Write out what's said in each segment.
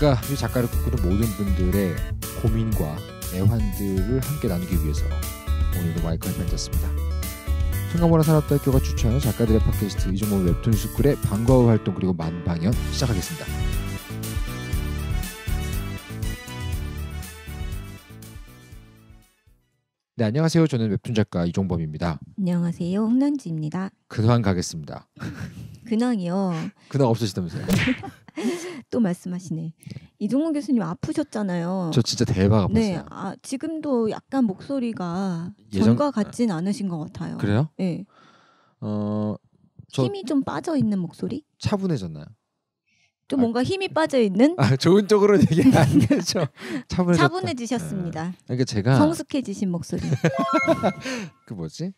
작가, 그러니까 이 작가를 꿈꾸는 모든 분들의 고민과 애환들을 함께 나누기 위해서 오늘도 마이크를 펼쳤습니다. 생각보다 산업대학교가 추천하는 작가들의 팟캐스트 이종범 웹툰 스쿨의 방과후 활동 그리고 만방연 시작하겠습니다. 네, 안녕하세요. 저는 웹툰 작가 이종범입니다. 안녕하세요. 홍난지입니다. 근황 가겠습니다. 근황이요. 근황 없으시다면서요. 또 말씀하시네. 네. 이종훈 교수님 아프셨잖아요. 저 진짜 대박 네, 아팠어요. 네, 아, 지금도 약간 목소리가 예전... 과 같진 않으신 것 같아요. 그래요? 네. 어, 저... 힘이 좀 빠져 있는 목소리? 차분해졌나요? 좀 아, 뭔가 힘이 빠져 있는 아, 좋은 쪽으로 얘기 하 되죠. 차분해 차분해지셨습니다. 아, 그러니까 제가 성숙해지신 목소리. 그 뭐지?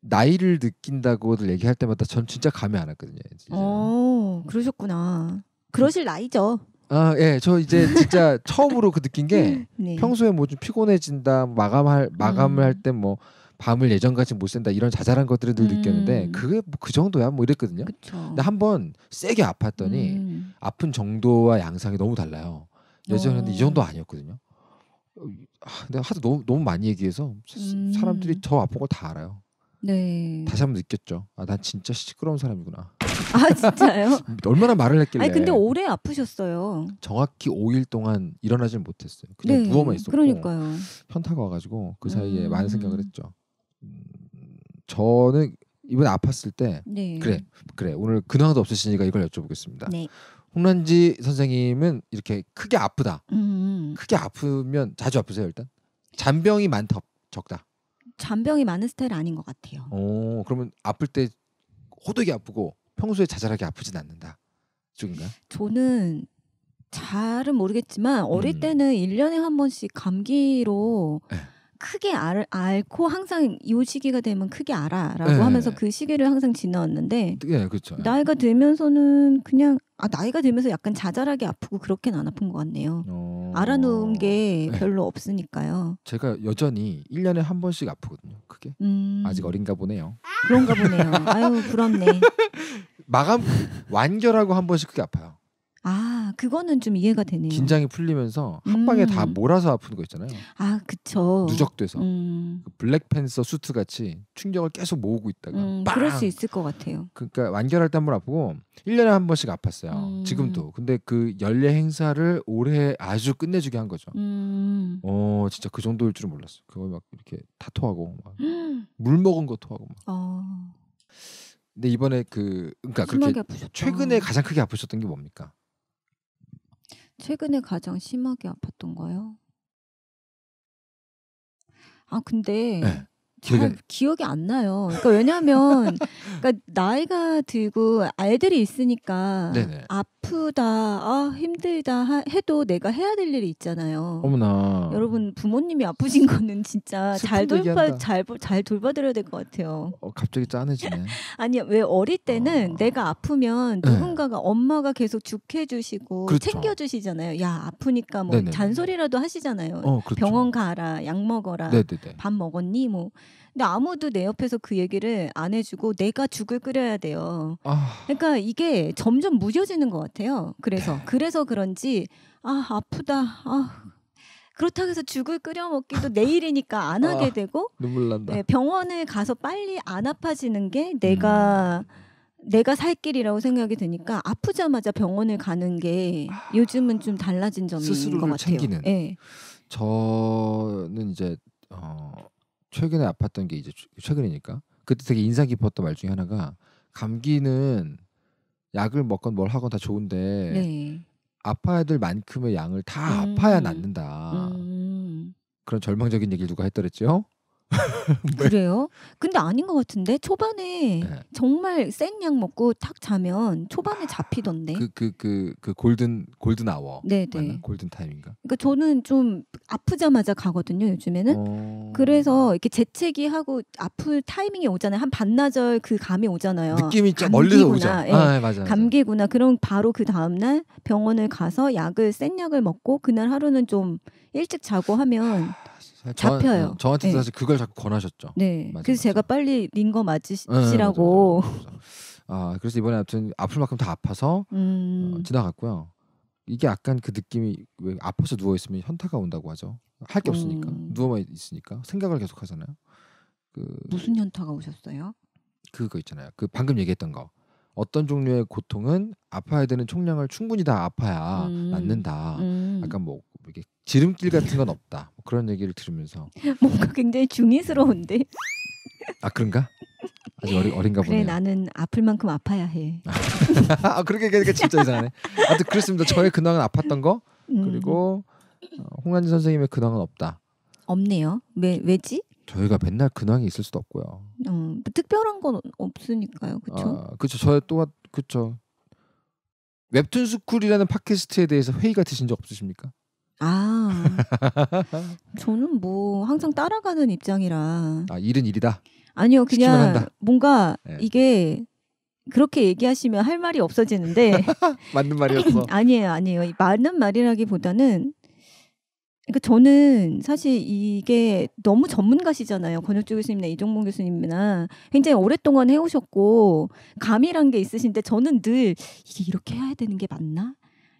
나이를 느낀다고들 얘기할 때마다 전 진짜 감이 안 왔거든요. 어, 그러셨구나. 그러실 나이죠. 아, 예. 저 이제 진짜 처음으로 그 느낀 게 네. 평소에 뭐 좀 피곤해진다, 마감할 마감을 음. 할때뭐 밤을 예전같이 못 샌다 이런 자잘한 것들을 늘 음. 느꼈는데 그게 뭐 그 정도야 뭐 이랬거든요. 그쵸. 근데 한 번 세게 아팠더니 음. 아픈 정도와 양상이 너무 달라요. 예전에는 어. 이 정도 어. 아니었거든요. 아, 근데 하도 너무 너무 많이 얘기해서 음. 사람들이 저 아픈 걸다 알아요. 네. 다시 한 번 느꼈죠. 아, 난 진짜 시끄러운 사람이구나. 아, 진짜요? 음, 얼마나 말을 했길래. 아니, 근데 오래 아프셨어요. 정확히 5일 동안 일어나질 못했어요. 그냥 네. 누워만 있었고. 그러니까요. 현타가 와가지고 그 사이에 음. 많은 생각을 했죠. 음, 저는 이번 에 아팠을 때 네. 그래 그래 오늘 근황도 없으시니까 이걸 여쭤보겠습니다. 네. 홍란지 선생님은 이렇게 크게 아프다. 음. 크게 아프면 자주 아프세요 일단? 잔병이 많다 적다. 잔병이 많은 스타일 아닌 것 같아요. 어 그러면 아플 때 호되게 아프고 평소에 자잘하게 아프진 않는다. 쪽인가? 요 저는 잘은 모르겠지만 어릴 음. 때는 1년에 한 번씩 감기로 에. 예. 크게 알, 앓고 항상 이 시기가 되면 크게 알아라고 네. 하면서 그 시기를 항상 지나왔는데 네, 그렇죠. 예. 나이가 들면서는 그냥 아 나이가 들면서 약간 자잘하게 아프고 그렇게는 안 아픈 것 같네요. 어... 알아놓은 게 네. 별로 네. 없으니까요. 제가 여전히 1년에 한 번씩 아프거든요. 크게 음... 아직 어린가 보네요. 그런가 보네요. 아유 부럽네. 마감 완결하고 한 번씩 크게 아파요. 아, 그거는 좀 이해가 되네요. 긴장이 풀리면서 한 방에 음. 다 몰아서 아픈 거 있잖아요. 아, 그쵸. 누적돼서 음. 그 블랙팬서 수트 같이 충격을 계속 모으고 있다가 음, 빵! 그럴 수 있을 것 같아요. 그러니까 완결할 때한번 아프고 1년에 한 번씩 아팠어요. 음. 지금도. 근데 그 연례 행사를 올해 아주 끝내주게 한 거죠. 음. 어, 진짜 그 정도일 줄은 몰랐어. 그걸막 이렇게 다 토하고 막물 음. 먹은 거 토하고 막. 어. 근데 이번에 그 그러니까 그렇게 최근에 가장 크게 아프셨던 게 뭡니까? 최근에 가장 심하게 아팠던가요? 아 근데 네. 잘 그러니까 기억이 안 나요. 그러니까 왜냐하면 그러니까 나이가 들고 아이들이 있으니까 네네. 아프다, 아, 힘들다 하, 해도 내가 해야 될 일이 있잖아요. 어머나. 여러분 부모님이 아프신 거는 진짜 잘 돌봐 잘, 잘 돌봐드려야 될 것 같아요. 어, 갑자기 짠해지네. 아니 왜 어릴 때는 어... 내가 아프면 네. 누군가가 네. 엄마가 계속 죽해주시고 그렇죠. 챙겨주시잖아요. 야 아프니까 뭐 네네. 잔소리라도 하시잖아요. 어, 그렇죠. 병원 가라, 약 먹어라, 네네네. 밥 먹었니 뭐. 근데 아무도 내 옆에서 그 얘기를 안 해주고 내가 죽을 끓여야 돼요. 아... 그러니까 이게 점점 무뎌지는 것 같아요. 그래서 네. 그래서 그런지 아 아프다. 아 그렇다고 해서 죽을 끓여 먹기도 내일이니까 안 아, 하게 아, 되고 눈물 난다. 네, 병원을 가서 빨리 안 아파지는 게 음. 내가 음. 내가 살 길이라고 생각이 드니까 아프자마자 병원을 가는 게 요즘은 좀 달라진 점인 것 같아요. 스스로를 챙기는. 네. 저는 이제 어. 최근에 아팠던 게 이제 최근이니까 그때 되게 인상 깊었던 말 중에 하나가 감기는 약을 먹건 뭘 하건 다 좋은데 네. 아파야 될 만큼의 양을 다 음. 아파야 낫는다. 음. 그런 절망적인 얘기를 누가 했더랬죠? 그래요? 근데 아닌 것 같은데 초반에 네. 정말 센 약 먹고 탁 자면 초반에 아, 잡히던데. 그 그 그그 그, 그, 그 골든 골든 아워. 네네. 골든 타임인가? 그러니까 저는 좀 아프자마자 가거든요 요즘에는. 어... 그래서 이렇게 재채기 하고 아플 타이밍이 오잖아요. 한 반나절 그 감이 오잖아요. 느낌이 좀 멀리서 오죠. 예. 아, 맞아, 예, 맞아. 감기구나. 그럼 바로 그 다음 날 병원을 가서 약을 센 약을 먹고 그날 하루는 좀 일찍 자고 하면. 아, 잡혀요. 음, 저, 한테 네. 사실 그걸 자꾸 권하셨죠. 네. 맞아, 그래서 맞아. 제가 빨리 링거 네, 네, 맞으시라고. 네, 맞아, 아 그래서 이번에 아무튼 아플 만큼 다 아파서 어, 음... 어, 지나갔고요. 이게 약간 그 느낌이 왜 아파서 누워 있으면 현타가 온다고 하죠. 할 게 없으니까 음... 누워만 있으니까 생각을 계속 하잖아요. 그 무슨 현타가 오셨어요? 그거 있잖아요. 그 방금 얘기했던 거. 어떤 종류의 고통은 아파야 되는 총량을 충분히 다 아파야 음. 낫는다. 음. 약간 뭐 이게 지름길 같은 건 없다. 뭐 그런 얘기를 들으면서 뭔가 굉장히 중의스러운데. 아 그런가? 아직 어리, 어린가 그래, 보네. 그 나는 아플 만큼 아파야 해. 아, 아 그렇게 얘기하니까 진짜 이상하네. 아무튼 그렇습니다. 저의 근황은 아팠던 거 음. 그리고 어, 홍한지 선생님의 근황은 없다. 없네요. 왜 왜지? 저희가 맨날 근황이 있을 수도 없고요. 음, 특별한 건 없으니까요. 그렇죠? 아, 그렇죠. 저의 또 그렇죠. 웹툰 스쿨이라는 팟캐스트에 대해서 회의가 드신 적 없으십니까? 아 저는 뭐 항상 따라가는 입장이라 아 일은 일이다 아니요 그냥 뭔가 네. 이게 그렇게 얘기하시면 할 말이 없어지는데 맞는 말이었어 아니에요 아니에요 맞는 말이라기보다는 그러니까 저는 사실 이게 너무 전문가시잖아요. 권혁주 교수님이나 이종봉 교수님이나 굉장히 오랫동안 해오셨고 감이란 게 있으신데 저는 늘 이게 이렇게 해야 되는 게 맞나?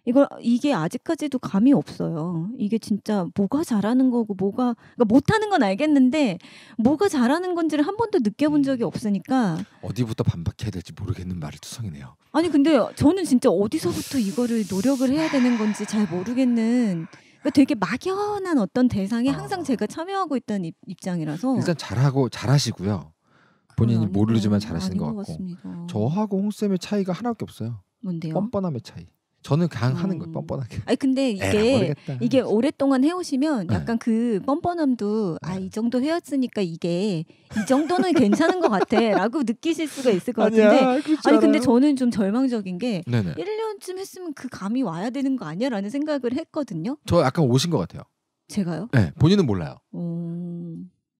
이거 이게 아직까지도 감이 없어요. 이게 진짜 뭐가 잘하는 거고 뭐가 그러니까 못하는 건 알겠는데 뭐가 잘하는 건지를 한 번도 느껴본 적이 음. 없으니까 어디부터 반박해야 될지 모르겠는 말이 투성이네요. 아니 근데 저는 진짜 어디서부터 이거를 노력을 해야 되는 건지 잘 모르겠는 그러니까 되게 막연한 어떤 대상에 항상 아. 제가 참여하고 있던 입, 입장이라서 일단 잘하고 잘하시고요. 본인이 아, 모르지만 잘하시는 것 같고 같 저하고 홍 쌤의 차이가 하나밖에 없어요. 뭔데요? 뻔뻔함의 차이. 저는 그냥 하는 거예요 어. 뻔뻔하게. 아 근데 이게 모르 이게 오랫동안 해오시면 네. 약간 그 뻔뻔함도 아이 네. 정도 해왔으니까 이게 이 정도는 괜찮은 것 같아라고 느끼실 수가 있을 것 같은데 아니 아니 근데 저는 좀 절망적인 게 네네. 1년쯤 했으면 그 감이 와야 되는 거 아니야라는 생각을 했거든요. 저 약간 오신 것 같아요. 제가요? 네 본인은 몰라요. 음...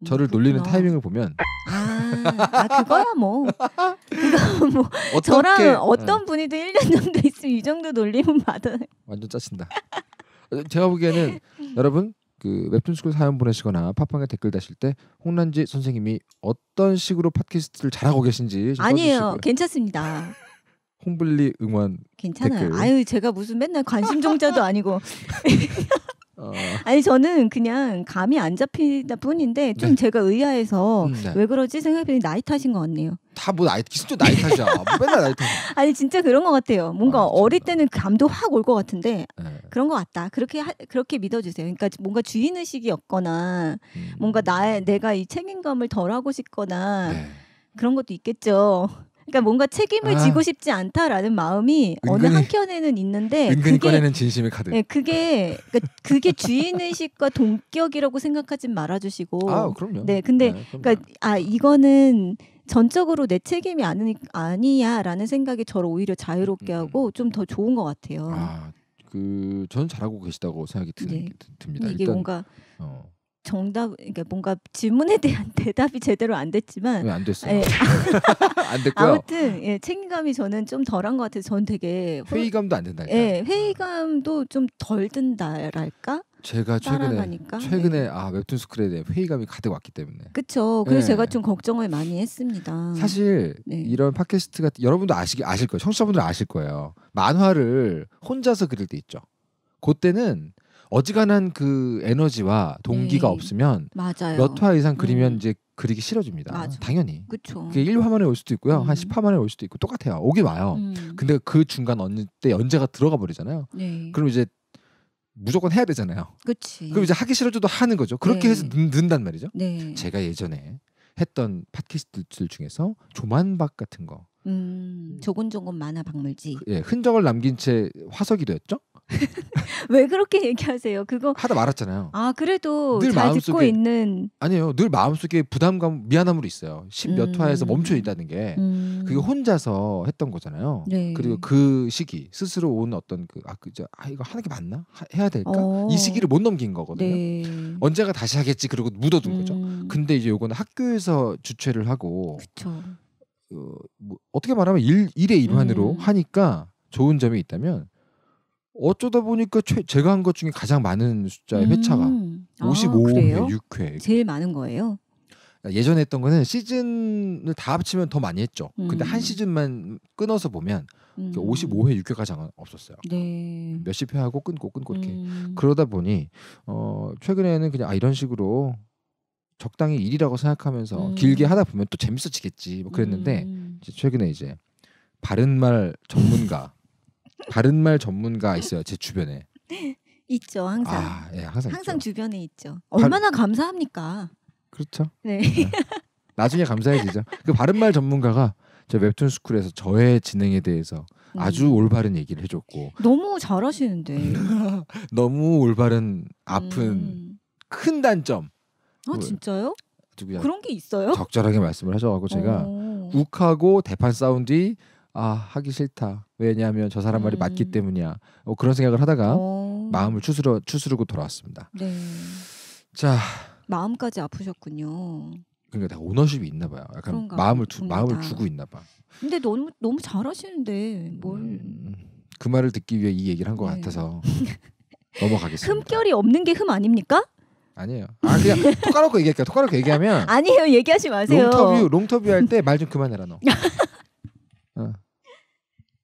음, 저를 놀리는 타이밍을 보면 아, 아 그거야 뭐 그거 뭐 어떻게, 저랑 네. 어떤 분이도 1년 정도 있으면 이 정도 놀림은 받아 완전 짜친다 제가 보기에는 음. 여러분 그 웹툰스쿨 사연 보내시거나 팟빵에 댓글 다실 때 홍란지 선생님이 어떤 식으로 팟캐스트를 잘하고 계신지 아니에요 써주시고요. 괜찮습니다 홍블리 응원 괜찮아요 댓글. 아유 제가 무슨 맨날 관심 종자도 아니고 어. 아니 저는 그냥 감이 안 잡히다 뿐인데 좀 네. 제가 의아해서 음, 네. 왜 그러지 생각해보니 나이 탓인 것 같네요. 다 뭐 나이 진짜 나이 탓이야. 뭐 맨날 나이 탓. 아니 진짜 그런 것 같아요. 뭔가 아, 어릴 때는 감도 확 올 것 같은데 네. 그런 것 같다. 그렇게 하, 그렇게 믿어주세요. 그러니까 뭔가 주인 의식이 없거나 음. 뭔가 나의 내가 이 책임감을 덜 하고 싶거나 네. 그런 것도 있겠죠. 그러니까 뭔가 책임을 아. 지고 싶지 않다라는 마음이 은근히, 어느 한켠에는 있는데 은근히 그게, 꺼내는 진심의 카드. 네, 그게 그러니까 그게 주인의식과 동격이라고 생각하지 말아주시고. 아 그럼요. 네, 근데 네, 그러니까 아 이거는 전적으로 내 책임이 아니, 아니야라는 생각이 저를 오히려 자유롭게 음, 음, 음. 하고 좀 더 좋은 것 같아요. 아, 그 저는 잘하고 계시다고 생각이 드, 네. 듭니다. 이게 일단, 뭔가 어. 정답 그러니까 뭔가 질문에 대한 대답이 제대로 안 됐지만 안 됐어요. 예. 안 됐고요. 아무튼 예, 책임감이 저는 좀 덜한 것 같아요. 전 되게 회의감도 안 된다니까. 예, 회의감도 좀 덜 든다랄까? 제가 최근에 따라가니까. 최근에 네. 아 웹툰 스크랩에 대한 회의감이 가득 왔기 때문에 그쵸. 그래서 예. 제가 좀 걱정을 많이 했습니다. 사실 네. 이런 팟캐스트 같은 여러분도 아시 아실 거예요. 청취자분들 아실 거예요. 만화를 혼자서 그릴 때 있죠. 그때는 어지간한 그 에너지와 동기가 네. 없으면 몇 화 이상 그리면 음. 이제 그리기 싫어집니다. 맞아. 당연히. 그쵸. 그게 1화 만에 올 수도 있고요. 음. 한 10화 만에 올 수도 있고 똑같아요. 오기 와요. 음. 근데 그 중간 어느 때 연재가 들어가 버리잖아요. 네. 그럼 이제 무조건 해야 되잖아요. 그치. 그럼 이제 하기 싫어져도 하는 거죠. 그렇게 네. 해서 는, 단 말이죠. 네. 제가 예전에 했던 팟캐스트들 중에서 조만박 같은 거. 음, 조곤조곤 만화 박물지. 그, 예, 흔적을 남긴 채 화석이 되었죠. 왜 그렇게 얘기하세요? 그거 하다 말았잖아요. 아 그래도 늘잘 듣고 있는 아니에요. 늘 마음속에 부담감, 미안함으로 있어요. 십몇 음. 화에서 멈춰 있다는 게 음. 그게 혼자서 했던 거잖아요. 네. 그리고 그 시기 스스로 온 어떤 그아 그저 아 이거 하는 게 맞나 하, 해야 될까 어. 이 시기를 못 넘긴 거거든요. 네. 언제가 다시 하겠지 그리고 묻어둔 음. 거죠. 근데 이제 요거는 학교에서 주최를 하고 그쵸. 어, 뭐 어떻게 말하면 일 일의 일환으로 음. 하니까 좋은 점이 있다면. 어쩌다 보니까 최, 제가 한 것 중에 가장 많은 숫자의 음. 회차가 55회, 아, 6회. 제일 많은 거예요. 예전에 했던 거는 시즌을 다 합치면 더 많이 했죠. 음. 근데 한 음. 시즌만 끊어서 보면 음. 55회, 6회가장 없었어요. 네. 몇십 회 하고 끊고 끊고 이렇게 음. 그러다 보니 어 최근에는 그냥 아 이런 식으로 적당히 일이라고 생각하면서 음. 길게 하다 보면 또 재밌어지겠지 뭐 그랬는데 음. 이제 최근에 이제 바른말 전문가 다른 말 전문가 있어요 제 주변에. 있죠 항상. 아, 예, 항상. 항상 있죠. 주변에 있죠. 얼마나 발... 감사합니까? 그렇죠. 네. 예. 나중에 감사해지죠. 그 바른 말 전문가가 저 웹툰 스쿨에서 저의 진행에 대해서 음. 아주 올바른 얘기를 해줬고 너무 잘하시는데 너무 올바른 아픈 음. 큰 단점. 아 뭐 진짜요? 그런 게 있어요? 적절하게 말씀을 하셔가지고 제가 오. 욱하고 대판 싸운 뒤아 하기 싫다 왜냐하면 저 사람 말이 음. 맞기 때문이야 어, 그런 생각을 하다가 오. 어. 마음을 추스러 추스르고 돌아왔습니다. 네. 자 마음까지 아프셨군요. 그러니까 다 오너십이 있나 봐요. 약간 그런가, 마음을 두, 마음을 주고 있나 봐. 근데 너무 너무 잘하시는데 뭘? 음, 그 말을 듣기 위해 이 얘기를 한것 네. 같아서 넘어가겠습니다. 흠결이 없는 게 흠 아닙니까? 아니에요. 아 그냥 톡까놓 얘기할게요. 톡까놓 얘기하면 아니에요. 얘기하지 마세요. 롱터뷰 롱터뷰 할 때 말 좀 그만해라 너. 어.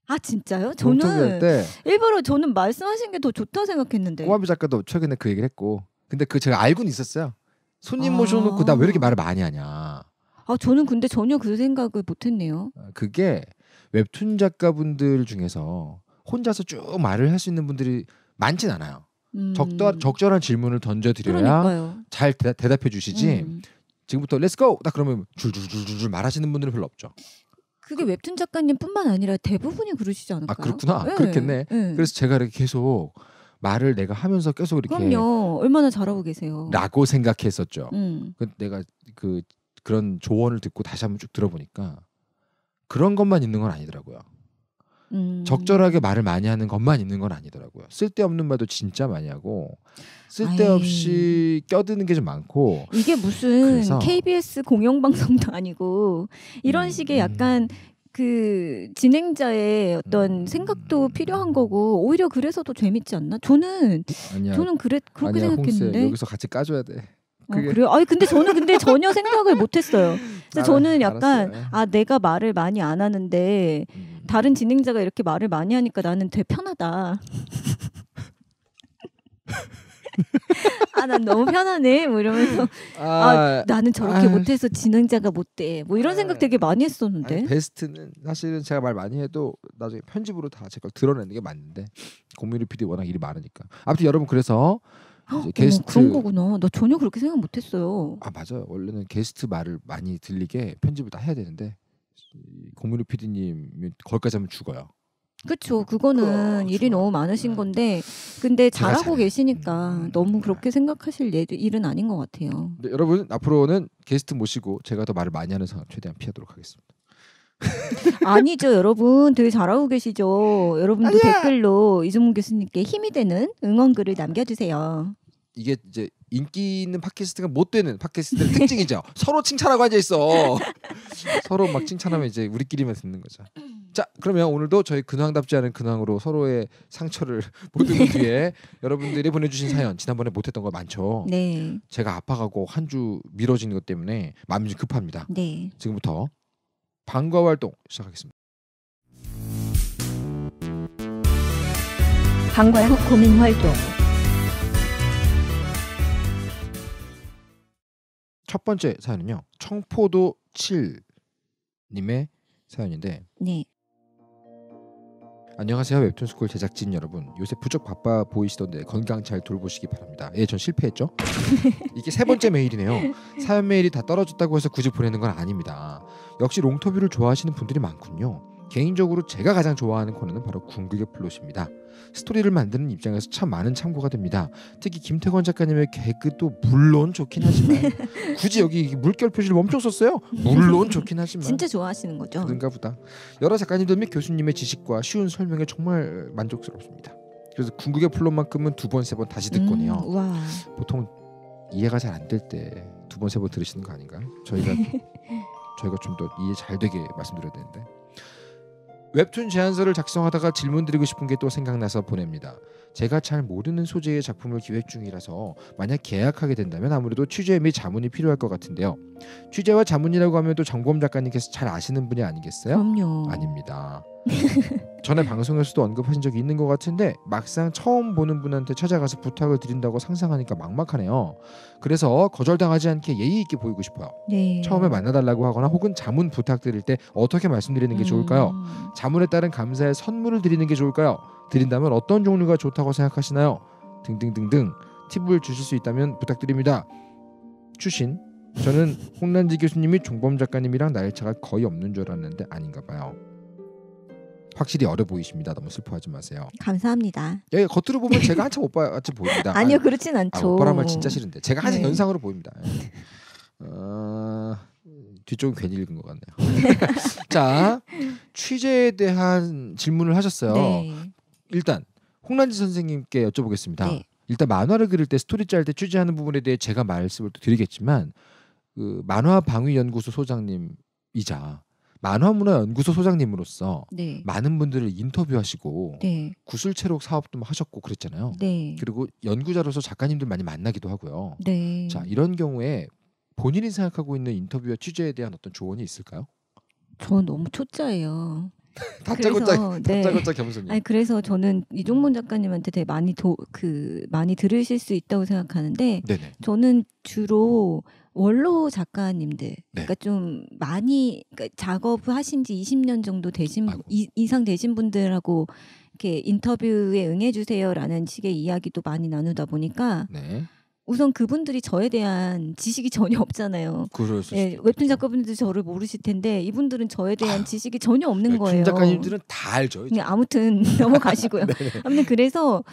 아 진짜요? 그 저는 때 일부러 저는 말씀하신 게 더 좋다 생각했는데. 꼬마비 작가도 최근에 그 얘기를 했고, 근데 그 제가 알고는 있었어요. 손님 아. 모셔놓고 나 왜 이렇게 말을 많이 하냐. 아 저는 근데 전혀 그 생각을 못했네요. 어, 그게 웹툰 작가분들 중에서 혼자서 쭉 말을 할 수 있는 분들이 많진 않아요. 음. 적절 적절한 질문을 던져드려야 그러니까요. 잘 대, 답해 주시지. 음. 지금부터 렛츠고 딱 그러면 줄줄줄줄 말하시는 분들은 별로 없죠. 그게 웹툰 작가님뿐만 아니라 대부분이 그러시지 아, 않을까요? 아 그렇구나. 네. 그렇겠네. 네. 그래서 제가 이렇게 계속 말을 내가 하면서 계속 이렇게 그럼요. 얼마나 잘하고 계세요. 라고 생각했었죠. 음. 그 내가 그 그런 조언을 듣고 다시 한번 쭉 들어보니까 그런 것만 있는 건 아니더라고요. 음. 적절하게 말을 많이 하는 것만 있는 건 아니더라고요. 쓸데없는 말도 진짜 많이 하고 쓸데없이 아이. 껴드는 게 좀 많고 이게 무슨 KBS 공영 방송도 아니고 이런 음. 식의 음. 약간 그 진행자의 어떤 음. 생각도 필요한 거고 오히려 그래서 더 재밌지 않나? 저는 아니야. 저는 그래 그렇게 아니야, 생각했는데 홍세, 여기서 같이 까줘야 돼. 어, 그래요? 아니 근데 저는 근데 전혀 생각을 못 했어요. 그래서 저는 약간 알았어요. 아 내가 말을 많이 안 하는데 음. 다른 진행자가 이렇게 말을 많이 하니까 나는 되게 편하다. 아, 난 너무 편하네. 뭐 이러면서 아, 아 나는 저렇게 아, 못해서 진행자가 못돼. 뭐 이런 아. 생각 되게 많이 했었는데. 아니, 베스트는 사실은 제가 말 많이 해도 나중에 편집으로 다 제 걸 드러내는 게 맞는데 공민우 PD 워낙 일이 많으니까. 아무튼 여러분 그래서 어, 게스트 그런 거구나. 나 전혀 그렇게 생각 못했어요. 아 맞아요. 원래는 게스트 말을 많이 들리게 편집을 다 해야 되는데 공민우 PD님 거기까지 하면 죽어요. 그렇죠. 그거는 일이 너무 많으신 네. 건데 근데 잘하고 계시니까 음. 너무 네. 그렇게 생각하실 예, 일은 아닌 것 같아요. 네, 여러분 앞으로는 게스트 모시고 제가 더 말을 많이 하는 상황 최대한 피하도록 하겠습니다. 아니죠, 여러분. 되게 잘하고 계시죠. 여러분도 아니야. 댓글로 이종문 교수님께 힘이 되는 응원글을 남겨주세요. 이게 이제 인기 있는 팟캐스트가 못 되는 팟캐스트의 특징이죠. 서로 칭찬하고 앉아 있어. 서로 막 칭찬하면 이제 우리끼리만 듣는 거죠. 자, 그러면 오늘도 저희 근황답지 않은 근황으로 서로의 상처를 모든 뒤에 여러분들이 보내주신 사연 지난번에 못했던 거 많죠. 네. 제가 아파가고 한 주 미뤄진 것 때문에 마음이 좀 급합니다. 네. 지금부터 방과 활동 시작하겠습니다. 방과 후 고민 활동. 첫 번째 사연은요. 청포도 7 님의 사연인데 네. 안녕하세요 웹툰스쿨 제작진 여러분 요새 부쩍 바빠 보이시던데 건강 잘 돌보시기 바랍니다 예 전 실패했죠 이게 세 번째 메일이네요 사연 메일이 다 떨어졌다고 해서 굳이 보내는 건 아닙니다 역시 롱터뷰를 좋아하시는 분들이 많군요 개인적으로 제가 가장 좋아하는 코너는 바로 궁극의 플롯입니다. 스토리를 만드는 입장에서 참 많은 참고가 됩니다. 특히 김태권 작가님의 개그도 물론 좋긴 하지만 굳이 여기 물결 표시를 엄청 썼어요. 물론 좋긴 하지만 진짜 좋아하시는 거죠. 그런가 보다. 여러 작가님들 및 교수님의 지식과 쉬운 설명에 정말 만족스럽습니다. 그래서 궁극의 플롯만큼은 두 번 세 번 다시 듣곤 해요. 음, 보통 이해가 잘 안 될 때 두 번 세 번 들으시는 거 아닌가? 저희가 저희가 좀 더 이해 잘 되게 말씀드려야 되는데. 웹툰 제안서를 작성하다가 질문 드리고 싶은 게 또 생각나서 보냅니다. 제가 잘 모르는 소재의 작품을 기획 중이라서 만약 계약하게 된다면 아무래도 취재 및 자문이 필요할 것 같은데요. 취재와 자문이라고 하면 또 정범 작가님께서 잘 아시는 분이 아니겠어요? 그럼요. 아닙니다. 전에 방송에서도 언급하신 적이 있는 것 같은데 막상 처음 보는 분한테 찾아가서 부탁을 드린다고 상상하니까 막막하네요. 그래서 거절당하지 않게 예의 있게 보이고 싶어요. 네. 처음에 만나달라고 하거나 혹은 자문 부탁드릴 때 어떻게 말씀드리는 게 좋을까요? 음. 자문에 따른 감사의 선물을 드리는 게 좋을까요? 드린다면 어떤 종류가 좋다고 생각하시나요? 등등등등 팁을 주실 수 있다면 부탁드립니다. 추신 저는 홍란지 교수님이 종범 작가님이랑 날차가 거의 없는 줄 알았는데 아닌가 봐요. 확실히 어려 보이십니다. 너무 슬퍼하지 마세요. 감사합니다. 예, 예 겉으로 보면 제가 한참 오빠같이 보입니다. 아니요, 아, 그렇진 아, 않죠. 아, 오빠란 말 진짜 싫은데 제가 한참 네. 연상으로 보입니다. 예. 어, 뒤쪽은 괜히 읽은 것 같네요. 자, 취재에 대한 질문을 하셨어요. 네. 일단 홍란지 선생님께 여쭤보겠습니다. 네. 일단 만화를 그릴 때 스토리 짤 때 취재하는 부분에 대해 제가 말씀을 드리겠지만 그 만화 방위 연구소 소장님이자 만화문화연구소 소장님으로서 네. 많은 분들을 인터뷰하시고 네. 구술체록 사업도 하셨고 그랬잖아요. 네. 그리고 연구자로서 작가님들 많이 만나기도 하고요. 네. 자 이런 경우에 본인이 생각하고 있는 인터뷰와 취재에 대한 어떤 조언이 있을까요? 저는 너무 초짜예요. 다짜고짜 네. 다짜고짜 겸손이. 아니 그래서 저는 이종문 작가님한테 되게 많이 도 그 많이 들으실 수 있다고 생각하는데 네네. 저는 주로 원로 작가님들 네. 그러니까 좀 많이 그러니까 작업하신 지 20년 정도 되신 이, 이상 되신 분들하고 이렇게 인터뷰에 응해 주세요라는 식의 이야기도 많이 나누다 보니까 네. 우선 그분들이 저에 대한 지식이 전혀 없잖아요. 예, 웹툰 작가분들도 저를 모르실 텐데 이분들은 저에 대한 아, 지식이 전혀 없는 그러니까 거예요. 웹툰 작가님들은 다 알죠. 이제. 네, 아무튼 넘어가시고요. 네. 아무튼 그래서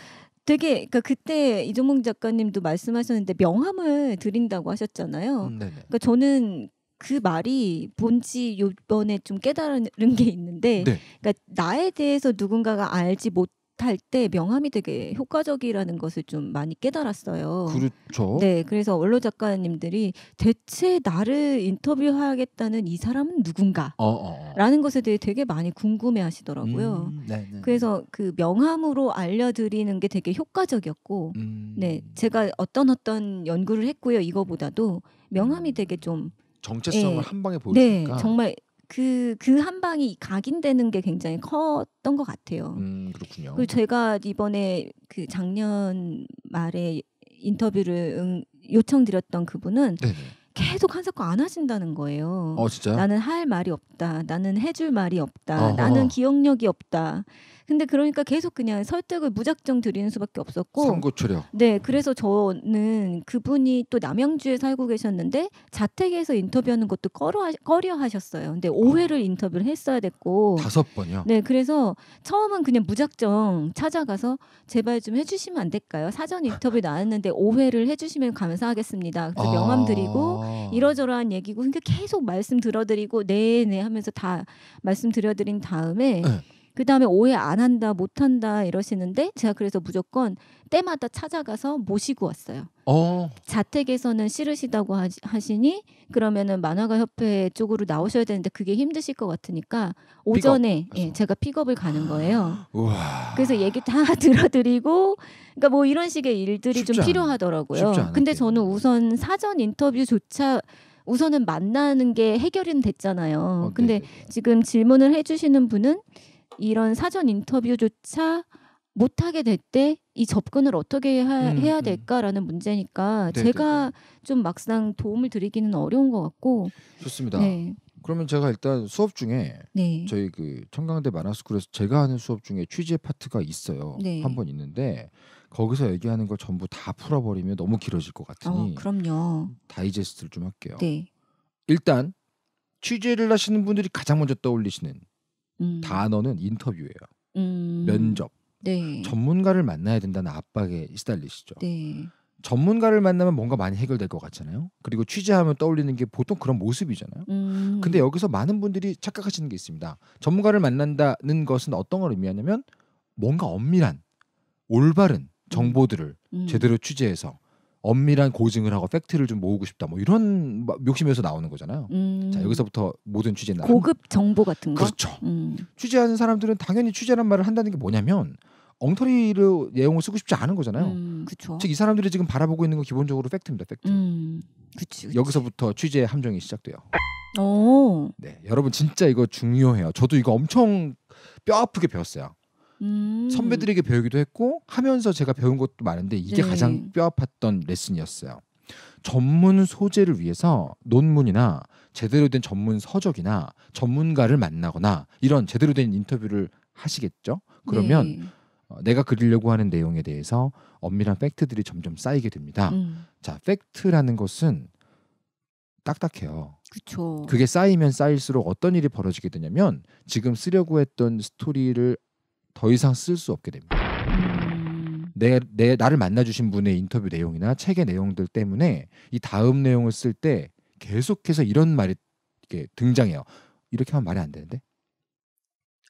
되게 그러니까 그때 이종봉 작가님도 말씀하셨는데 명함을 드린다고 하셨잖아요. 음, 그러니까 저는 그 말이 본지 요번에 좀 깨달은 게 있는데 네. 그러니까 나에 대해서 누군가가 알지 못 할때 명함이 되게 효과적이라는 것을 좀 많이 깨달았어요. 그렇죠. 네, 그래서 원로 작가님들이 대체 나를 인터뷰하겠다는 이 사람은 누군가? 어, 어, 어. 라는 것에 대해 되게 많이 궁금해하시더라고요. 음, 네, 네. 그래서 그 명함으로 알려드리는 게 되게 효과적이었고, 음. 네, 제가 어떤 어떤 연구를 했고요. 이거보다도 명함이 음. 되게 좀 정체성을 네. 한 방에 네, 보여주니까 네, 정말 그그한 방이 각인되는 게 굉장히 컸던 것 같아요. 음, 그렇군요. 그 제가 이번에 그 작년 말에 인터뷰를 응, 요청드렸던 그분은 네네. 계속 한 사건 안 하신다는 거예요. 어, 나는 할 말이 없다. 나는 해줄 말이 없다. 어허. 나는 기억력이 없다. 근데 그러니까 계속 그냥 설득을 무작정 드리는 수밖에 없었고 선구출력. 네, 그래서 저는 그분이 또 남양주에 살고 계셨는데 자택에서 인터뷰하는 것도 꺼려, 하셨어요. 근데 5회를 어. 아. 인터뷰를 했어야 됐고 다섯 번이요. 네, 그래서 처음은 그냥 무작정 찾아가서 제발 좀 해주시면 안 될까요? 사전 인터뷰 나왔는데 5회를 해주시면 감사하겠습니다. 그 명함 드리고 아. 이러저러한 얘기고 그러니까 계속 말씀 들어드리고 네네 네 하면서 다 말씀 드려드린 다음에. 네. 그 다음에 오해 안 한다, 못 한다 이러시는데 제가 그래서 무조건 때마다 찾아가서 모시고 왔어요. 어. 자택에서는 싫으시다고 하시니 그러면은 만화가 협회 쪽으로 나오셔야 되는데 그게 힘드실 것 같으니까 오전에 픽업. 예, 제가 픽업을 가는 거예요. 우와. 그래서 얘기 다 들어드리고 그러니까 뭐 이런 식의 일들이 좀 필요하더라고요. 근데 저는 우선 사전 인터뷰조차 우선은 만나는 게 해결은 됐잖아요. 어, 네. 근데 지금 질문을 해주시는 분은 이런 사전 인터뷰조차 못하게 될 때 이 접근을 어떻게 하, 음, 해야 음. 될까라는 문제니까 네, 네 제가 네, 네. 좀 막상 도움을 드리기는 어려운 것 같고 좋습니다. 네. 그러면 제가 일단 수업 중에 네. 저희 그 청강대 만화스쿨에서 제가 하는 수업 중에 취재 파트가 있어요. 한 번 있는데 거기서 얘기하는 걸 전부 다 풀어버리면 너무 길어질 것 같으니 어, 그럼요. 다이제스트를 좀 할게요. 일단 취재를 하시는 분들이 가장 먼저 떠올리시는 음. 단어는 인터뷰예요. 음. 면접. 네. 전문가를 만나야 된다는 압박에 시달리시죠. 네. 전문가를 만나면 뭔가 많이 해결될 것 같잖아요. 그리고 취재하면 떠올리는 게 보통 그런 모습이잖아요. 음. 근데 여기서 많은 분들이 착각하시는 게 있습니다. 전문가를 만난다는 것은 어떤 걸 의미하냐면 뭔가 엄밀한 올바른 정보들을 음. 음. 제대로 취재해서 엄밀한 고증을 하고 팩트를 좀 모으고 싶다 뭐 이런 욕심에서 나오는 거잖아요. 음. 자 여기서부터 모든 취재 나 고급 정보 같은 거 그렇죠. 음. 취재하는 사람들은 당연히 취재란 말을 한다는 게 뭐냐면 엉터리로 내용을 쓰고 싶지 않은 거잖아요. 음, 즉이 사람들이 지금 바라보고 있는 건 기본적으로 팩트입니다. 팩트. 음, 그치, 그치. 여기서부터 취재 함정이 시작돼요. 오. 네 여러분 진짜 이거 중요해요. 저도 이거 엄청 뼈 아프게 배웠어요. 음. 선배들에게 배우기도 했고 하면서 제가 배운 것도 많은데 이게 네. 가장 뼈 아팠던 레슨이었어요. 전문 소재를 위해서 논문이나 제대로 된 전문 서적이나 전문가를 만나거나 이런 제대로 된 인터뷰를 하시겠죠. 그러면 네. 어, 내가 그리려고 하는 내용에 대해서 엄밀한 팩트들이 점점 쌓이게 됩니다. 음. 자, 팩트라는 것은 딱딱해요. 그쵸. 그게 쌓이면 쌓일수록 어떤 일이 벌어지게 되냐면 지금 쓰려고 했던 스토리를 더 이상 쓸 수 없게 됩니다. 음. 내, 내 나를 만나주신 분의 인터뷰 내용이나 책의 내용들 때문에 이 다음 내용을 쓸 때 계속해서 이런 말이 이렇게 등장해요. 이렇게 하면 말이 안 되는데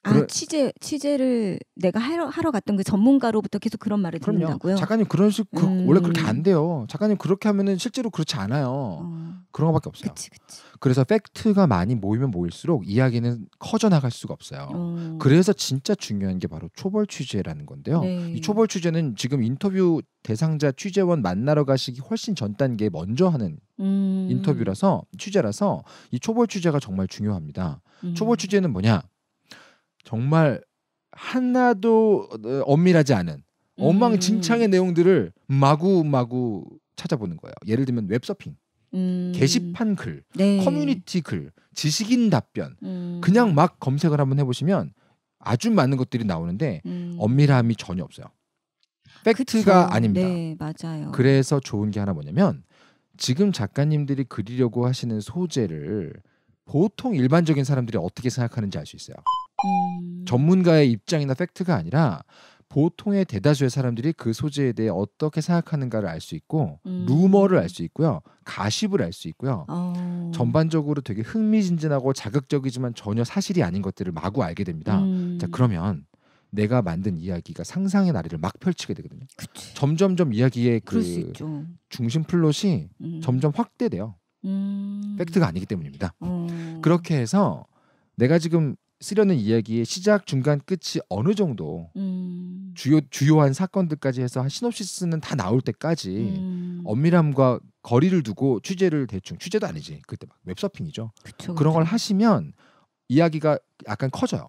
아 취재 취재를 내가 하러, 하러 갔던 그 전문가로부터 계속 그런 말을 그럼요. 듣는다고요? 작가님 그런 식 그, 음. 원래 그렇게 안 돼요. 작가님 그렇게 하면은 실제로 그렇지 않아요. 어. 그런 거밖에 없어요. 그치, 그치. 그래서 팩트가 많이 모이면 모일수록 이야기는 커져 나갈 수가 없어요. 어. 그래서 진짜 중요한 게 바로 초벌 취재라는 건데요. 네. 이 초벌 취재는 지금 인터뷰 대상자 취재원 만나러 가시기 훨씬 전 단계에 먼저 하는 음. 인터뷰라서 취재라서 이 초벌 취재가 정말 중요합니다. 음. 초벌 취재는 뭐냐? 정말 하나도 어, 엄밀하지 않은 엉망진창의 음. 내용들을 마구마구 찾아보는 거예요. 예를 들면 웹서핑, 음. 게시판 글, 네. 커뮤니티 글, 지식인 답변, 음. 그냥 막 검색을 한번 해보시면 아주 많은 것들이 나오는데 음. 엄밀함이 전혀 없어요. 팩트가 그쵸. 아닙니다. 네, 맞아요. 그래서 좋은 게 하나 뭐냐면 지금 작가님들이 그리려고 하시는 소재를 보통 일반적인 사람들이 어떻게 생각하는지 알 수 있어요. 음. 전문가의 입장이나 팩트가 아니라 보통의 대다수의 사람들이 그 소재에 대해 어떻게 생각하는가를 알 수 있고 음. 루머를 알 수 있고요 가십을 알 수 있고요 어. 전반적으로 되게 흥미진진하고 자극적이지만 전혀 사실이 아닌 것들을 마구 알게 됩니다 음. 자 그러면 내가 만든 이야기가 상상의 나래를 막 펼치게 되거든요 그치. 점점점 이야기의 그 중심 플롯이 음. 점점 확대돼요 음. 팩트가 아니기 때문입니다 어. 그렇게 해서 내가 지금 쓰려는 이야기의 시작, 중간, 끝이 어느 정도 음. 주요 주요한 사건들까지 해서 한 시놉시스는 다 나올 때까지 음. 엄밀함과 거리를 두고 취재를 대충 취재도 아니지 그때 막 웹서핑이죠. 그쵸, 그런 그쵸. 걸 하시면 이야기가 약간 커져요.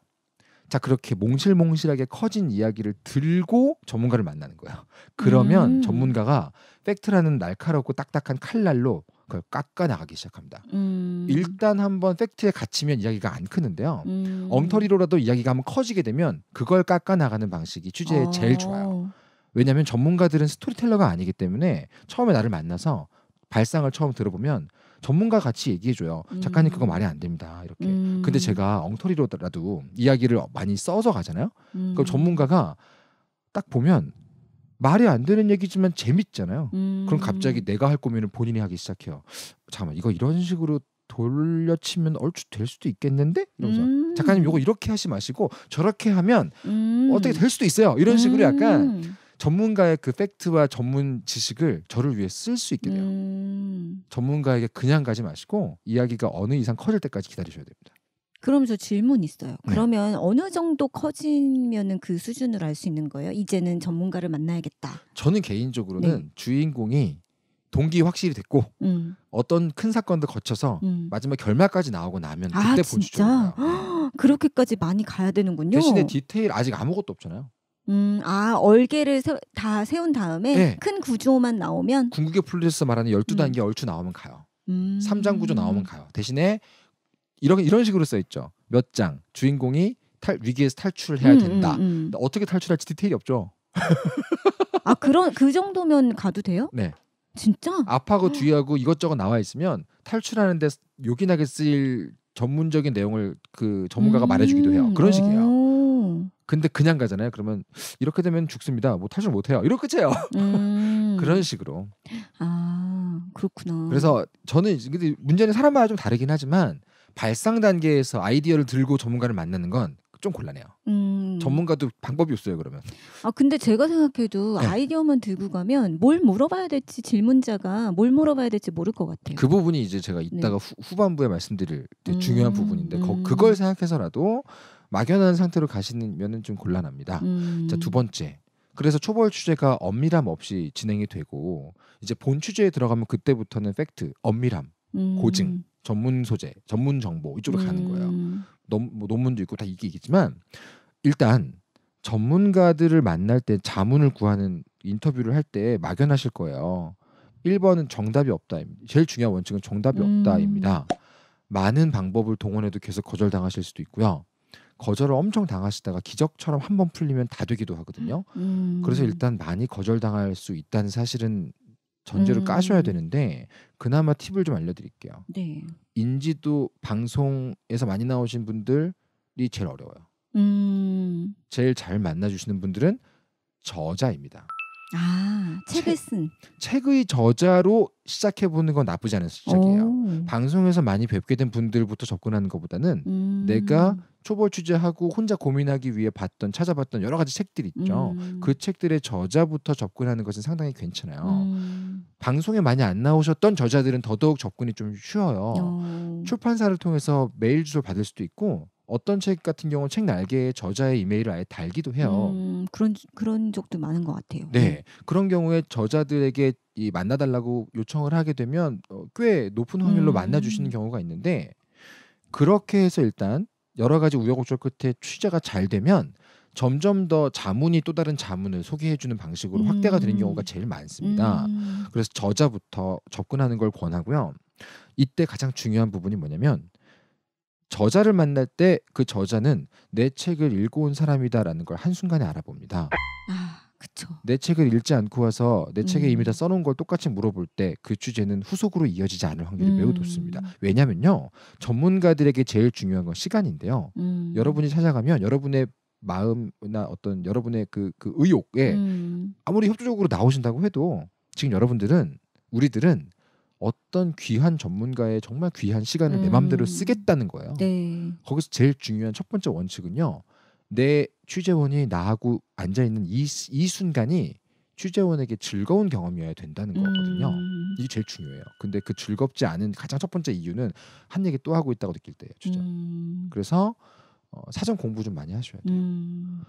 자 그렇게 몽실몽실하게 커진 이야기를 들고 전문가를 만나는 거예요. 그러면 음. 전문가가 팩트라는 날카롭고 딱딱한 칼날로 그걸 깎아나가기 시작합니다. 음. 일단 한번 팩트에 갇히면 이야기가 안 크는데요. 음. 엉터리로라도 이야기가 한번 커지게 되면 그걸 깎아나가는 방식이 취재에 아. 제일 좋아요. 왜냐하면 전문가들은 스토리텔러가 아니기 때문에 처음에 나를 만나서 발상을 처음 들어보면 전문가 같이 얘기해줘요. 음. 작가님 그거 말이 안 됩니다. 이렇게. 음. 근데 제가 엉터리로라도 이야기를 많이 써서 가잖아요. 음. 그럼 전문가가 딱 보면 말이 안 되는 얘기지만 재밌잖아요. 음. 그럼 갑자기 내가 할 고민을 본인이 하기 시작해요. 잠깐만 이거 이런 식으로 돌려치면 얼추 될 수도 있겠는데 이러면서 음. 작가님 이거 이렇게 하지 마시고 저렇게 하면 음. 어떻게 될 수도 있어요. 이런 식으로 약간 음. 전문가의 그 팩트와 전문 지식을 저를 위해 쓸 수 있게 돼요. 음. 전문가에게 그냥 가지 마시고 이야기가 어느 이상 커질 때까지 기다리셔야 됩니다. 그럼 저 질문 있어요. 네. 그러면 어느 정도 커지면은 그 수준을 알 수 있는 거예요? 이제는 전문가를 만나야겠다. 저는 개인적으로는 네. 주인공이 동기 확실히 됐고 음. 어떤 큰 사건도 거쳐서 음. 마지막 결말까지 나오고 나면 아, 그때 아, 보죠. 진짜 네. 그렇게까지 많이 가야 되는군요. 대신에 디테일 아직 아무것도 없잖아요. 음, 아, 얼개를 세, 다 세운 다음에 네. 큰 구조만 나오면 궁극의 플루에서 말하는 1 2 단계 음. 얼추 나오면 가요. 3장 음. 구조 나오면 가요. 대신에 이렇 이런 식으로 써 있죠. 몇 장 주인공이 탈, 위기에서 탈출을 해야 음, 음, 된다. 음, 음, 어떻게 탈출할지 디테일이 없죠. 아 그런 그 정도면 가도 돼요? 네. 진짜? 앞하고 뒤하고 이것저것 나와 있으면 탈출하는데 요긴하게 쓰일 전문적인 내용을 그 전문가가 음~ 말해주기도 해요. 그런 음. 식이에요. 근데 그냥 가잖아요. 그러면 이렇게 되면 죽습니다. 뭐 탈출 못해요. 이렇게 끝이에요. 음~ 그런 식으로. 아 그렇구나. 그래서 저는 근데 문제는 사람마다 좀 다르긴 하지만 발상 단계에서 아이디어를 들고 전문가를 만나는 건 좀 곤란해요. 음. 전문가도 방법이 없어요 그러면. 아 근데 제가 생각해도 네. 아이디어만 들고 가면 뭘 물어봐야 될지 질문자가 뭘 물어봐야 될지 모를 것 같아요. 그 부분이 이제 제가 네. 이따가 네. 후, 반부에 말씀드릴 음. 중요한 부분인데 거, 음. 그걸 생각해서라도 막연한 상태로 가시면은 좀 곤란합니다. 음. 자두 번째. 그래서 초벌 취재가 엄밀함 없이 진행이 되고 이제 본 취재에 들어가면 그때부터는 팩트, 엄밀함, 음. 고증 전문 소재, 전문 정보 이쪽으로 음. 가는 거예요. 음. 논, 뭐 논문도 있고 다 이게 있겠지만 일단 전문가들을 만날 때 자문을 구하는 인터뷰를 할 때 막연하실 거예요. 1번은 정답이 없다다 제일 중요한 원칙은 정답이 음. 없다입니다. 많은 방법을 동원해도 계속 거절당하실 수도 있고요. 거절을 엄청 당하시다가 기적처럼 한 번 풀리면 다 되기도 하거든요. 음. 그래서 일단 많이 거절당할 수 있다는 사실은 전제로 음. 까셔야 되는데 그나마 팁을 좀 알려드릴게요. 네. 인지도 방송에서 많이 나오신 분들이 제일 어려워요. 음. 제일 잘 만나주시는 분들은 저자입니다. 아 책을 쓴 책, 의 저자로 시작해 보는 건 나쁘지 않은 시작이에요. 오. 방송에서 많이 뵙게 된 분들부터 접근하는 것보다는 음. 내가 초벌 취재하고 혼자 고민하기 위해 봤던 찾아봤던 여러 가지 책들 있죠. 음. 그 책들의 저자부터 접근하는 것은 상당히 괜찮아요. 음. 방송에 많이 안 나오셨던 저자들은 더더욱 접근이 좀 쉬워요. 어... 출판사를 통해서 메일 주소 받을 수도 있고 어떤 책 같은 경우는 책 날개에 저자의 이메일을 아예 달기도 해요. 음, 그런 그런 적도 많은 것 같아요. 네, 그런 경우에 저자들에게 이 만나달라고 요청을 하게 되면 어, 꽤 높은 확률로 음. 만나주시는 경우가 있는데 그렇게 해서 일단 여러 가지 우여곡절 끝에 취재가 잘 되면 점점 더 자문이 또 다른 자문을 소개해주는 방식으로 음. 확대가 되는 경우가 제일 많습니다. 음. 그래서 저자부터 접근하는 걸 권하고요. 이때 가장 중요한 부분이 뭐냐면 저자를 만날 때 그 저자는 내 책을 읽어온 사람이다라는 걸 한순간에 알아봅니다. 아, 그쵸. 내 책을 읽지 않고 와서 내 음. 책에 이미 다 음. 써놓은 걸 똑같이 물어볼 때 그 주제는 후속으로 이어지지 않을 확률이 음. 매우 높습니다. 왜냐면요. 전문가들에게 제일 중요한 건 시간인데요. 음. 여러분이 찾아가면 여러분의 마음이나 어떤 여러분의 그, 그 의욕에 음. 아무리 협조적으로 나오신다고 해도 지금 여러분들은 우리들은 어떤 귀한 전문가의 정말 귀한 시간을 음. 내 맘대로 음. 쓰겠다는 거예요. 네. 거기서 제일 중요한 첫 번째 원칙은요. 내 취재원이 나하고 앉아 있는 이, 이 순간이 취재원에게 즐거운 경험이어야 된다는 거거든요. 음. 이게 제일 중요해요. 근데 그 즐겁지 않은 가장 첫 번째 이유는 한 얘기 또 하고 있다고 느낄 때예요, 취재. 음. 그래서 어, 사전 공부 좀 많이 하셔야 돼요. 음.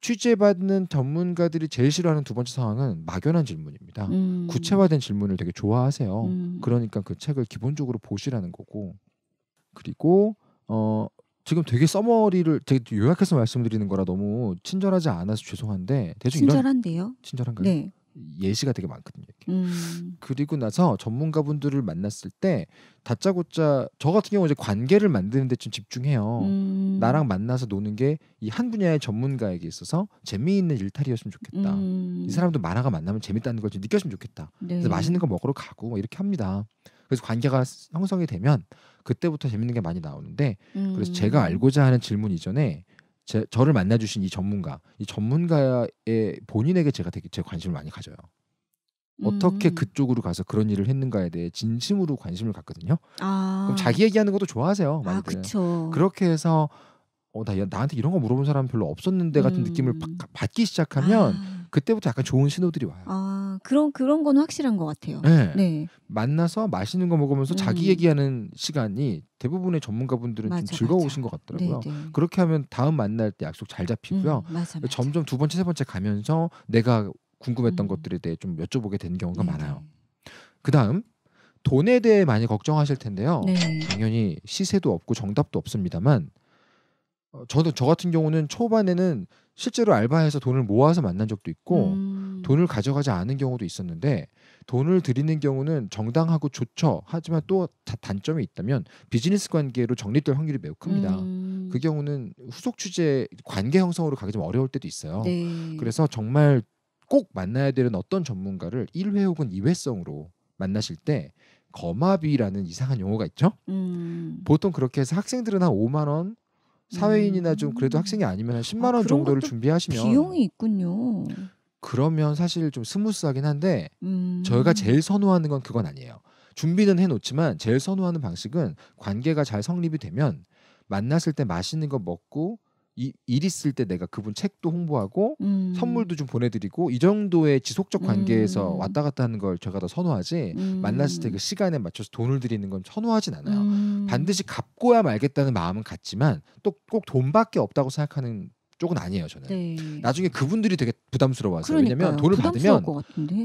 취재받는 전문가들이 제일 싫어하는 두 번째 상황은 막연한 질문입니다. 음. 구체화된 질문을 되게 좋아하세요. 음. 그러니까 그 책을 기본적으로 보시라는 거고 그리고 어 지금 되게 써머리를 되게 요약해서 말씀드리는 거라 너무 친절하지 않아서 죄송한데 대충 친절한데요? 이런 친절한가요? 네. 예시가 되게 많거든요. 이렇게. 음. 그리고 나서 전문가분들을 만났을 때 다짜고짜 저 같은 경우 이제 관계를 만드는 데좀 집중해요. 음. 나랑 만나서 노는 게 이 한 분야의 전문가에게 있어서 재미있는 일탈이었으면 좋겠다. 음. 이 사람도 만화가 만나면 재밌다는 걸 좀 느꼈으면 좋겠다. 네. 그래서 맛있는 거 먹으러 가고 뭐 이렇게 합니다. 그래서 관계가 형성이 되면 그때부터 재밌는 게 많이 나오는데 음. 그래서 제가 알고자 하는 질문 이전에 제, 저를 만나주신 이 전문가, 이 전문가의 본인에게 제가 되게 제 관심을 많이 가져요. 어떻게 음. 그쪽으로 가서 그런 일을 했는가에 대해 진심으로 관심을 갖거든요. 아. 그럼 자기 얘기하는 것도 좋아하세요. 아, 그렇죠. 그렇게 해서 어, 나, 나한테 이런 거 물어본 사람 별로 없었는데 같은 음. 느낌을 받, 기 시작하면 아. 그때부터 약간 좋은 신호들이 와요. 아 그런 그런 건 확실한 것 같아요. 네. 네. 만나서 맛있는 거 먹으면서 음. 자기 얘기하는 시간이 대부분의 전문가분들은 맞아, 좀 즐거우신 맞아. 것 같더라고요. 네네. 네. 그렇게 하면 다음 만날 때 약속 잘 잡히고요. 음, 맞아, 점점 두 번째 세 번째 가면서 내가 궁금했던 음. 것들에 대해 좀 여쭤보게 되는 경우가 네. 네. 많아요. 그 다음 돈에 대해 많이 걱정하실 텐데요. 네. 당연히 시세도 없고 정답도 없습니다만 어, 저도 저 같은 경우는 초반에는 실제로 알바해서 돈을 모아서 만난 적도 있고 음. 돈을 가져가지 않은 경우도 있었는데 돈을 드리는 경우는 정당하고 좋죠. 하지만 또 단점이 있다면 비즈니스 관계로 정립될 확률이 매우 큽니다. 음. 그 경우는 후속 취재 관계 형성으로 가기 좀 어려울 때도 있어요. 네. 그래서 정말 꼭 만나야 되는 어떤 전문가를 1회 혹은 2회성으로 만나실 때 거마비라는 이상한 용어가 있죠. 음. 보통 그렇게 해서 학생들은 한 5만 원, 사회인이나 음. 좀 그래도 학생이 아니면 한 10만 아, 원 아, 정도를 준비하시면 비용이 있군요. 그러면 사실 좀 스무스하긴 한데 음. 저희가 제일 선호하는 건 그건 아니에요. 준비는 해놓지만 제일 선호하는 방식은 관계가 잘 성립이 되면 만났을 때 맛있는 거 먹고 이, 일 있을 때 내가 그분 책도 홍보하고 음. 선물도 좀 보내드리고 이 정도의 지속적 관계에서 음. 왔다 갔다 하는 걸 제가 더 선호하지 음. 만났을 때 그 시간에 맞춰서 돈을 드리는 건 선호하진 않아요. 음. 반드시 갚고야 말겠다는 마음은 같지만 또 꼭 돈밖에 없다고 생각하는 쪽은 아니에요 저는 네. 나중에 그분들이 되게 부담스러워하세요 왜냐면 돈을 받으면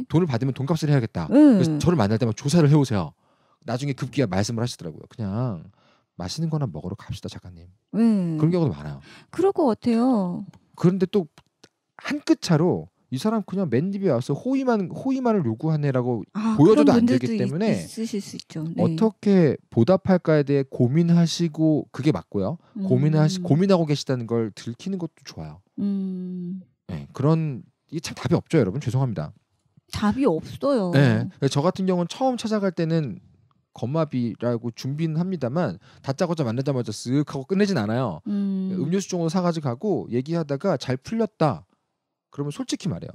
돈을 받으면 돈값을 해야겠다 네. 그래서 저를 만날 때막 조사를 해오세요 나중에 급기야 말씀을 하시더라고요 그냥 맛있는 거나 먹으러 갑시다 작가님. 네. 그런 경우도 많아요. 그럴 것 같아요. 그런데 또 한 끗 차로 이 사람 그냥 맨 입에 와서 호의만 호의만을 요구하네라고 아, 보여줘도 안 되기 때문에 있으실 수 있죠. 네. 어떻게 보답할까에 대해 고민하시고 그게 맞고요. 음. 고민하시 고민하고 계시다는 걸 들키는 것도 좋아요. 음. 네, 그런 이게 참 답이 없죠, 여러분. 죄송합니다. 답이 없어요. 네, 저 같은 경우는 처음 찾아갈 때는 거마비라고 준비는 합니다만 다짜고짜 만나자마자 쓱 하고 끝내진 않아요. 음. 음료수 종으로 사가지고 가고 얘기하다가 잘 풀렸다. 그러면 솔직히 말해요.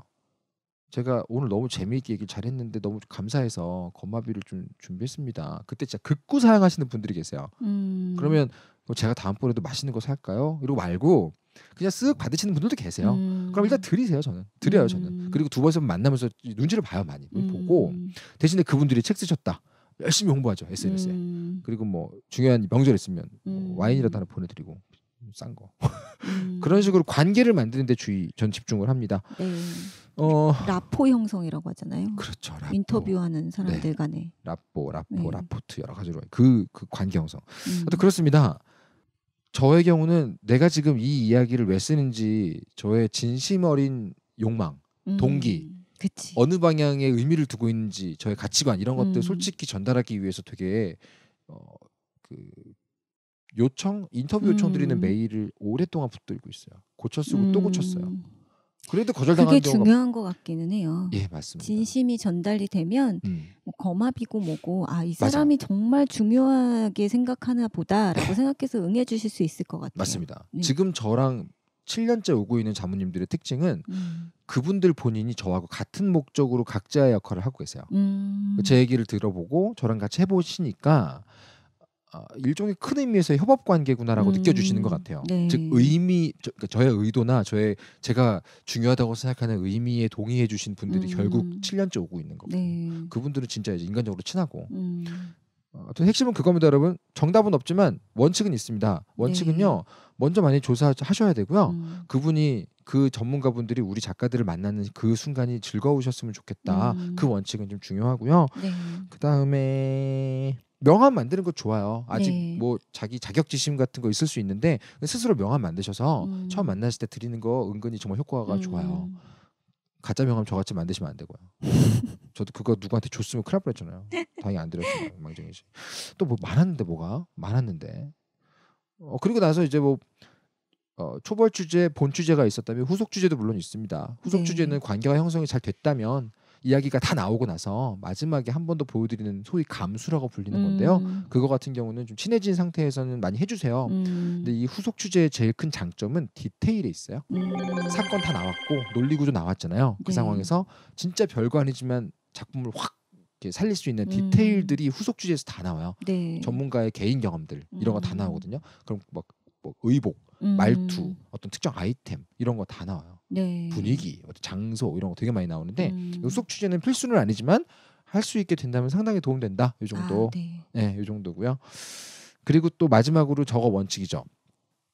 제가 오늘 너무 재미있게 얘기를 잘했는데 너무 감사해서 거마비를 좀 준비했습니다. 그때 진짜 극구 사양하시는 분들이 계세요. 음. 그러면 뭐 제가 다음번에도 맛있는 거 살까요? 이러고 말고 그냥 쓱 받으시는 분들도 계세요. 음. 그럼 일단 드리세요 저는 드려요 저는. 음. 그리고 두 번째 만나면서 눈치를 봐요 많이 보고 음. 대신에 그분들이 책 쓰셨다. 열심히 홍보하죠 SNS에. 음. 그리고 뭐 중요한 명절 있으면 뭐 음. 와인이라도 하나 보내드리고 싼 거. 음. 그런 식으로 관계를 만드는데 주의 전 집중을 합니다. 네. 어... 라포 형성이라고 하잖아요. 그렇죠. 라포. 인터뷰하는 사람들 네. 간에 라포, 라포, 네. 라포트 여러 가지로 그그 그 관계 형성. 음. 또 그렇습니다. 저의 경우는 내가 지금 이 이야기를 왜 쓰는지 저의 진심 어린 욕망, 음. 동기, 음. 그치. 어느 방향의 의미를 두고 있는지 저의 가치관 이런 것들 음. 솔직히 전달하기 위해서 되게 어그 요청 인터뷰 요청 드리는 음. 메일을 오랫동안 붙들고 있어요. 고쳐 쓰고 음. 또 고쳤어요. 음. 그래도 거절당하는 그게 경우가... 중요한 것 같기는 해요. 예, 맞습니다. 진심이 전달이 되면 음. 뭐 거마비고 뭐고 아이 사람이 맞아. 정말 중요하게 생각하나 보다라고 생각해서 응해주실 수 있을 것 같아요. 맞습니다. 네. 지금 저랑 7년째 오고 있는 자매님들의 특징은 음. 그분들 본인이 저하고 같은 목적으로 각자의 역할을 하고 계세요. 음. 제 얘기를 들어보고 저랑 같이 해보시니까 어, 일종의 큰 의미에서 협업 관계구나라고 음. 느껴주시는 것 같아요. 네. 즉 의미 저, 그러니까 의 의도나 저의 제가 중요하다고 생각하는 의미에 동의해 주신 분들이 음. 결국 7년째 오고 있는 거고 네. 그분들은 진짜 인간적으로 친하고 음. 어무 핵심은 그겁니다, 여러분. 정답은 없지만 원칙은 있습니다. 원칙은요, 네. 먼저 많이 조사하셔야 되고요. 음. 그분이 그 전문가분들이 우리 작가들을 만나는 그 순간이 즐거우셨으면 좋겠다. 음. 그 원칙은 좀 중요하고요. 네. 그 다음에 명함 만드는 거 좋아요. 아직 네. 뭐 자기 자격지심 같은 거 있을 수 있는데 스스로 명함 만드셔서 음. 처음 만났을 때 드리는 거 은근히 정말 효과가 좋아요. 음. 가짜 명함 저같이 만드시면 안 되고요. 저도 그거 누구한테 줬으면 큰일 날뻔했잖아요. 당연히 안 드렸어요. 망정이지. 또뭐 많았는데 뭐가 많았는데. 어 그리고 나서 이제 뭐 어, 초벌 주제, 본 주제가 있었다면 후속 주제도 물론 있습니다. 후속 네. 주제는 관계가 형성이 잘 됐다면 이야기가 다 나오고 나서 마지막에 한 번 더 보여드리는 소위 감수라고 불리는 음. 건데요. 그거 같은 경우는 좀 친해진 상태에서는 많이 해주세요. 음. 근데 이 후속 주제의 제일 큰 장점은 디테일에 있어요. 음. 사건 다 나왔고 논리구조 나왔잖아요. 그 네. 상황에서 진짜 별거 아니지만 작품을 확 살릴 수 있는 음. 디테일들이 후속 주제에서다 나와요. 네. 전문가의 개인 경험들 이런 거다 음. 나오거든요. 그럼 막뭐 의복, 말투, 어떤 특정 아이템 이런 거 다 나와요. 네. 분위기, 장소 이런 거 되게 많이 나오는데 음. 속 취재는 필수는 아니지만 할 수 있게 된다면 상당히 도움된다. 이 정도. 아, 네. 네, 이 정도고요. 그리고 또 마지막으로 저거 원칙이죠.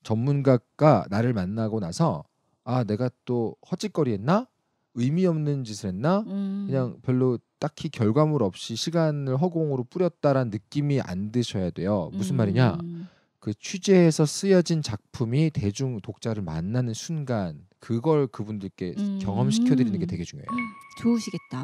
전문가가 나를 만나고 나서 아 내가 또 헛짓거리했나 의미 없는 짓을 했나 음. 그냥 별로 딱히 결과물 없이 시간을 허공으로 뿌렸다란 느낌이 안 드셔야 돼요 무슨 음. 말이냐 그 취재해서 쓰여진 작품이 대중 독자를 만나는 순간 그걸 그분들께 음. 경험시켜 드리는 게 되게 중요해요. 좋으시겠다.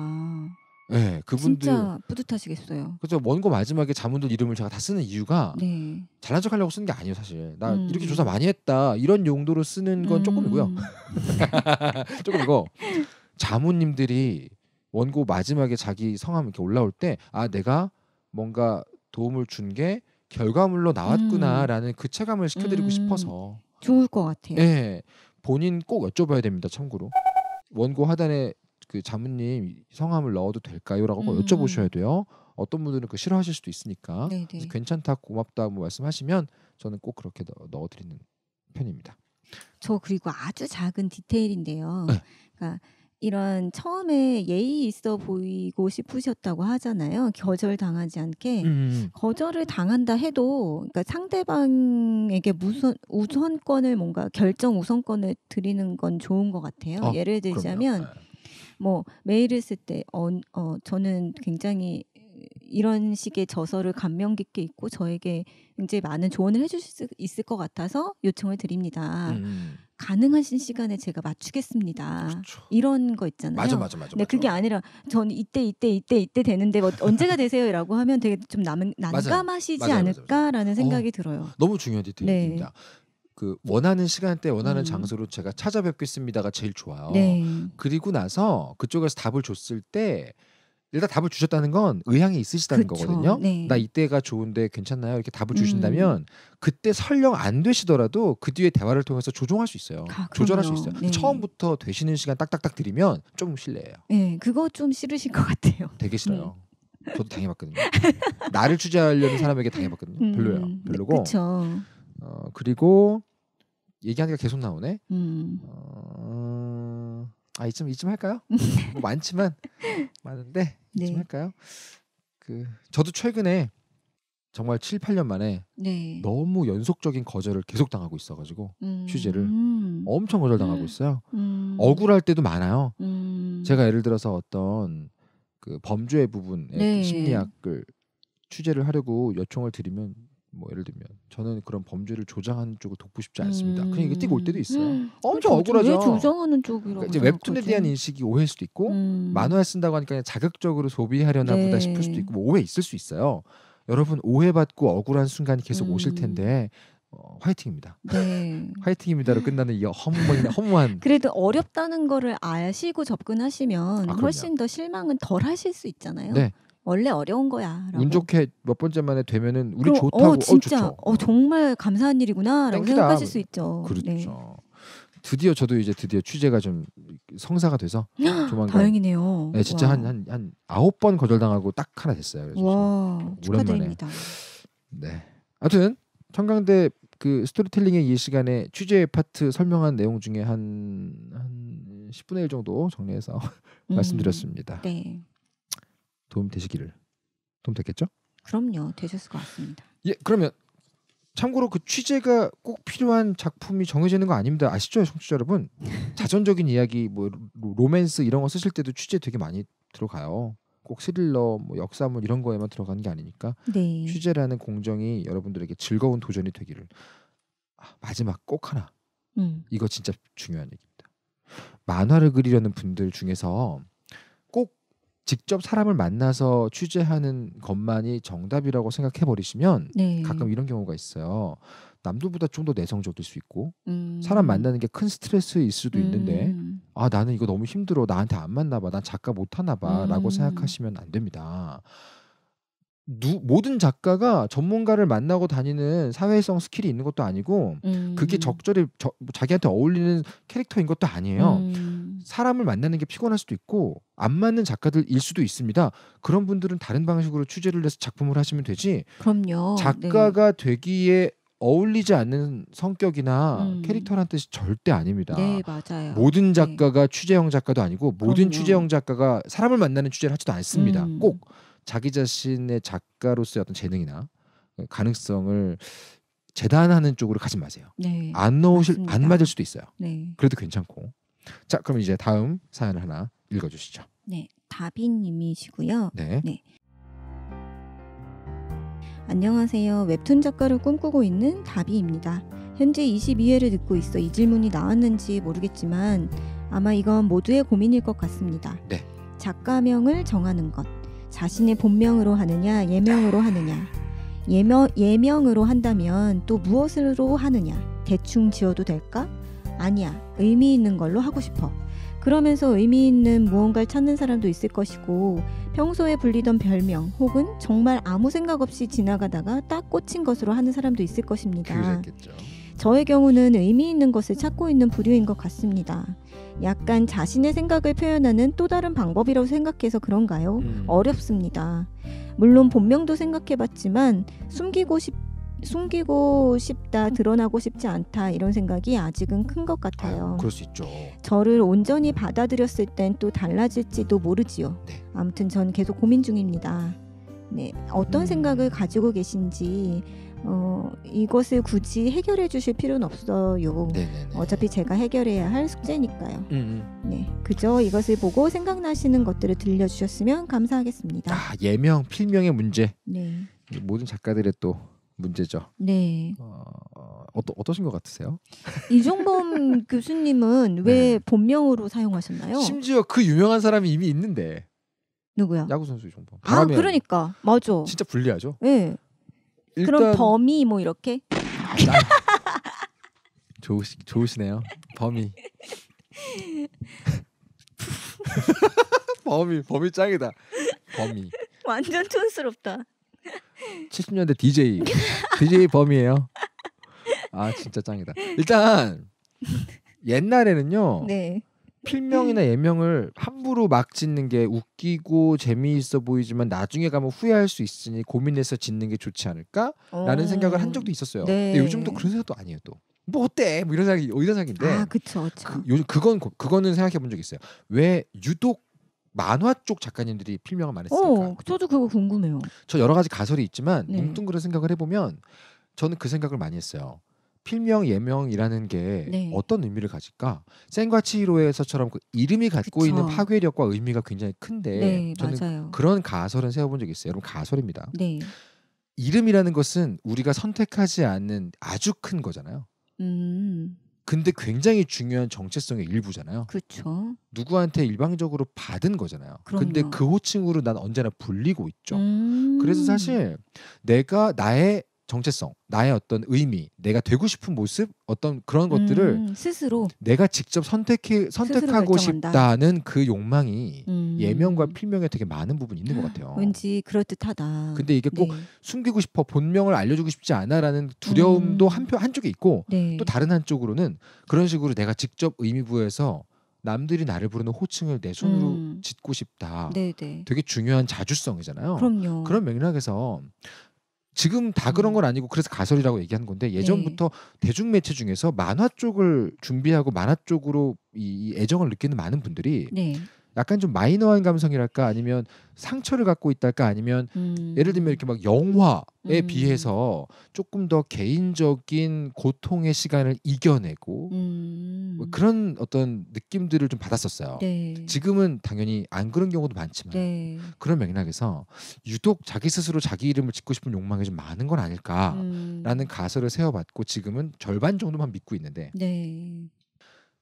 네, 그분들 진짜 뿌듯하시겠어요. 그죠 원고 마지막에 자문들 이름을 제가 다 쓰는 이유가 네. 잘난 척하려고 쓰는 게 아니에요, 사실. 나 음. 이렇게 조사 많이 했다 이런 용도로 쓰는 건 음. 조금이고요. 조금이거 자문님들이 원고 마지막에 자기 성함 이렇게 올라올 때 아 내가 뭔가 도움을 준게 결과물로 나왔구나라는 음. 그 체감을 시켜드리고 음. 싶어서 좋을 것 같아요. 네, 본인 꼭 여쭤봐야 됩니다. 참고로 원고 하단에 그 자문님 성함을 넣어도 될까요?라고 음. 여쭤보셔야 돼요. 어떤 분들은 그 싫어하실 수도 있으니까 네, 네. 괜찮다, 고맙다 뭐 말씀하시면 저는 꼭 그렇게 넣, 어드리는 편입니다. 저 그리고 아주 작은 디테일인데요. 네. 그러니까 이런 처음에 예의 있어 보이고 싶으셨다고 하잖아요. 거절 당하지 않게 음, 음, 음. 거절을 당한다 해도 그러니까 상대방에게 무선 우선권을 뭔가 결정 우선권을 드리는 건 좋은 것 같아요. 어, 예를 들자면 그럼요. 네. 뭐 메일을 쓸때 어, 어, 저는 굉장히 이런 식의 저서를 감명 깊게 읽고 저에게 굉장히 많은 조언을 해주실 수 있을 것 같아서 요청을 드립니다. 음. 음. 가능하신 시간에 제가 맞추겠습니다. 그렇죠. 이런 거 있잖아요. 맞아, 맞아, 맞아. 근데 맞아. 그게 아니라 전 이때 이때 이때 이때 되는데 뭐 언제가 되세요라고 하면 되게 좀 남, 난감하시지 않을까라는 어, 생각이 어, 들어요. 너무 중요한 디테일입니다. 네. 그 원하는 시간대 원하는 음. 장소로 제가 찾아뵙겠습니다가 제일 좋아요. 네. 그리고 나서 그쪽에서 답을 줬을 때 일단 답을 주셨다는 건 의향이 있으시다는 그쵸, 거거든요. 네. 나 이때가 좋은데 괜찮나요? 이렇게 답을 음. 주신다면 음. 그때 설령 안 되시더라도 그 뒤에 대화를 통해서 조종할수 있어요. 아, 조절할 수 있어요. 네. 처음부터 되시는 시간 딱딱딱 드리면 좀 실례예요. 네, 그거 좀 싫으실 것 같아요. 되게 싫어요. 네. 저도 당해봤거든요. 나를 취재하려는 사람에게 당해봤거든요. 음. 별로예요. 네, 별로고. 그쵸. 어, 그리고 얘기하니까 계속 나오네. 음. 어, 아 이쯤 이쯤 할까요? 뭐 많지만 많은데 이쯤 네. 할까요? 그 저도 최근에 정말 7, 8년 만에 네. 너무 연속적인 거절을 계속 당하고 있어가지고 음. 취재를 엄청 거절당하고 음. 있어요. 음. 억울할 때도 많아요. 음. 제가 예를 들어서 어떤 그 범죄 부분의 그 네. 심리학을 취재를 하려고 요청을 드리면 뭐 예를 들면 저는 그런 범죄를 조장하는 쪽을 돕고 싶지 않습니다. 음. 그냥 이게 뛰고 올 때도 있어요. 음. 어, 엄청 억울하죠. 왜 조장하는 쪽이라고? 그러니까 이제 웹툰에 거지? 대한 인식이 오해일 수도 있고 음. 만화에 쓴다고 하니까 그냥 자극적으로 소비하려나 네. 보다 싶을 수도 있고 뭐 오해 있을 수 있어요. 여러분 오해받고 억울한 순간이 계속 오실 음. 텐데 어, 화이팅입니다. 네. 화이팅입니다로 끝나는 이 허무한, 허무한. 그래도 어렵다는 거를 아시고 접근하시면 아, 훨씬 더 실망은 덜 하실 수 있잖아요. 네. 원래 어려운 거야. 라고. 운 좋게 몇 번째 만에 되면은 우리 그럼, 좋다고 어, 어 진짜 어, 어, 정말 감사한 일이구나라고 생각하실 수 있죠. 그렇죠. 네. 드디어 저도 이제 드디어 취재가 좀 성사가 돼서 조만간 다행이네요. 네, 진짜 한 한 한 아홉 번 거절당하고 딱 하나 됐어요. 와, 축하드립니다. 네. 아무튼 청강대 그 스토리텔링의 이 시간에 취재 파트 설명한 내용 중에 한한 한 10분의 1 정도 정리해서 음, 말씀드렸습니다. 네. 도움 되시기를 도움 됐겠죠? 그럼요 되셨을 것 같습니다. 예 그러면 참고로 그 취재가 꼭 필요한 작품이 정해지는 거 아닙니다. 아시죠, 청취자 여러분? 자전적인 이야기, 뭐 로맨스 이런 거 쓰실 때도 취재 되게 많이 들어가요. 꼭 스릴러, 뭐 역사물 뭐 이런 거에만 들어가는 게 아니니까 네. 취재라는 공정이 여러분들에게 즐거운 도전이 되기를 아, 마지막 꼭 하나 음. 이거 진짜 중요한 얘기입니다. 만화를 그리려는 분들 중에서 직접 사람을 만나서 취재하는 것만이 정답이라고 생각해 버리시면 네. 가끔 이런 경우가 있어요. 남들보다 좀 더 내성적일 수 있고 음. 사람 만나는 게 큰 스트레스일 수도 음. 있는데 아 나는 이거 너무 힘들어 나한테 안 맞나 봐 난 작가 못 하나 봐라고 음. 생각하시면 안 됩니다. 누, 모든 작가가 전문가를 만나고 다니는 사회성 스킬이 있는 것도 아니고 그게 음. 적절히 저, 자기한테 어울리는 캐릭터인 것도 아니에요. 음. 사람을 만나는 게 피곤할 수도 있고 안 맞는 작가들일 수도 있습니다. 그런 분들은 다른 방식으로 취재를 해서 작품을 하시면 되지. 그럼요. 네. 작가가 네. 되기에 어울리지 않는 성격이나 음. 캐릭터란 뜻이 절대 아닙니다. 네, 맞아요. 모든 네. 작가가 네. 취재형 작가도 아니고 모든 그럼요. 취재형 작가가 사람을 만나는 취재를 하지도 않습니다. 음. 꼭 자기 자신의 작가로서의 어떤 재능이나 가능성을 재단하는 쪽으로 가지 마세요. 네, 안 넣으실 맞습니다. 안 맞을 수도 있어요. 네. 그래도 괜찮고 자, 그럼 이제 다음 사연 을 하나 읽어 주시죠. 네. 다비 님이시고요. 네. 네. 안녕하세요. 웹툰 작가를 꿈꾸고 있는 다비입니다. 현재 22회를 듣고 있어 이 질문이 나왔는지 모르겠지만 아마 이건 모두의 고민일 것 같습니다. 네. 작가명을 정하는 것. 자신의 본명으로 하느냐, 예명으로 하느냐. 예명, 예명으로 한다면 또 무엇으로 하느냐. 대충 지어도 될까? 아니야. 의미 있는 걸로 하고 싶어. 그러면서 의미 있는 무언가를 찾는 사람도 있을 것이고 평소에 불리던 별명 혹은 정말 아무 생각 없이 지나가다가 딱 꽂힌 것으로 하는 사람도 있을 것입니다. 그랬겠죠. 저의 경우는 의미 있는 것을 찾고 있는 부류인 것 같습니다. 약간 자신의 생각을 표현하는 또 다른 방법이라고 생각해서 그런가요? 음. 어렵습니다. 물론 본명도 생각해봤지만 숨기고 싶 숨기고 싶다, 드러나고 싶지 않다 이런 생각이 아직은 큰 것 같아요. 아, 그럴 수 있죠. 저를 온전히 받아들였을 땐 또 달라질지도 모르지요. 네. 아무튼 전 계속 고민 중입니다. 네, 어떤 음. 생각을 가지고 계신지 어, 이것을 굳이 해결해 주실 필요는 없어요. 네네네. 어차피 제가 해결해야 할 숙제니까요. 음음. 음. 네, 그저 이것을 보고 생각나시는 것들을 들려주셨으면 감사하겠습니다. 아, 예명, 필명의 문제. 네. 모든 작가들의 또 문제죠. 네. 어, 어떠, 어떠신 것 같으세요? 이종범 교수님은 네. 왜 네. 본명으로 사용하셨나요? 심지어 그 유명한 사람이 이미 있는데. 누구야? 야구 선수 이종범. 아 그러니까 맞아. 진짜 불리하죠. 네. 일단... 그럼 범이 뭐 이렇게? 아, 나... 좋으시 좋으시네요. 범이. 범이 범이 짱이다. 범이. 완전 촌스럽다. 70년대 DJ DJ 범이에요. 아 진짜 짱이다. 일단 옛날에는요. 네. 필명이나 예명을 함부로 막 짓는 게 웃기고 재미있어 보이지만 나중에 가면 후회할 수 있으니 고민해서 짓는 게 좋지 않을까라는 어... 생각을 한 적도 있었어요. 네. 근데 요즘도 그런 생각도 아니에요 또. 뭐 어때? 뭐 이런 생각이 이런 생각인데. 아, 그쵸, 그 그, 요즘 그건 그거는 생각해 본 적 있어요. 왜 유독 만화 쪽 작가님들이 필명을 많이 쓰니까. 어, 저도 그거 궁금해요. 저 여러 가지 가설이 있지만 네. 뭉뚱그려 생각을 해보면 저는 그 생각을 많이 했어요. 필명 예명이라는 게 네. 어떤 의미를 가질까? 센과 치히로에서처럼 그 이름이 갖고 그쵸. 있는 파괴력과 의미가 굉장히 큰데 네, 저는 맞아요. 그런 가설은 세워본 적이 있어요. 여러분 가설입니다. 네. 이름이라는 것은 우리가 선택하지 않는 아주 큰 거잖아요. 음. 근데 굉장히 중요한 정체성의 일부잖아요. 그렇죠. 누구한테 일방적으로 받은 거잖아요. 그럼요. 근데 그 호칭으로 난 언제나 불리고 있죠. 음~ 그래서 사실 내가 나의 정체성, 나의 어떤 의미, 내가 되고 싶은 모습, 어떤 그런 것들을 음, 스스로 내가 직접 선택해 선택하고 싶다는 그 욕망이 음. 예명과 필명에 되게 많은 부분이 있는 것 같아요. 왠지 그럴듯하다. 근데 이게 꼭 네. 숨기고 싶어 본명을 알려주고 싶지 않아라는 두려움도 음. 한표 한쪽에 있고 네. 또 다른 한쪽으로는 그런 식으로 내가 직접 의미 부여해서 남들이 나를 부르는 호칭을 내 손으로 음. 짓고 싶다. 네네. 네. 되게 중요한 자주성이잖아요. 그럼요. 그런 맥락에서 지금 다 그런 음. 건 아니고 그래서 가설이라고 얘기한 건데 네. 예전부터 네. 대중 매체 중에서 만화 쪽을 준비하고 만화 쪽으로 이 애정을 느끼는 많은 분들이 네. 약간 좀 마이너한 감성이랄까 아니면 상처를 갖고 있달까 아니면 음. 예를 들면 이렇게 막 영화에 음. 비해서 조금 더 개인적인 고통의 시간을 이겨내고 음. 뭐 그런 어떤 느낌들을 좀 받았었어요. 네. 지금은 당연히 안 그런 경우도 많지만 네. 그런 맥락에서 유독 자기 스스로 자기 이름을 짓고 싶은 욕망이 좀 많은 건 아닐까라는 음. 가설을 세워봤고 지금은 절반 정도만 믿고 있는데 네.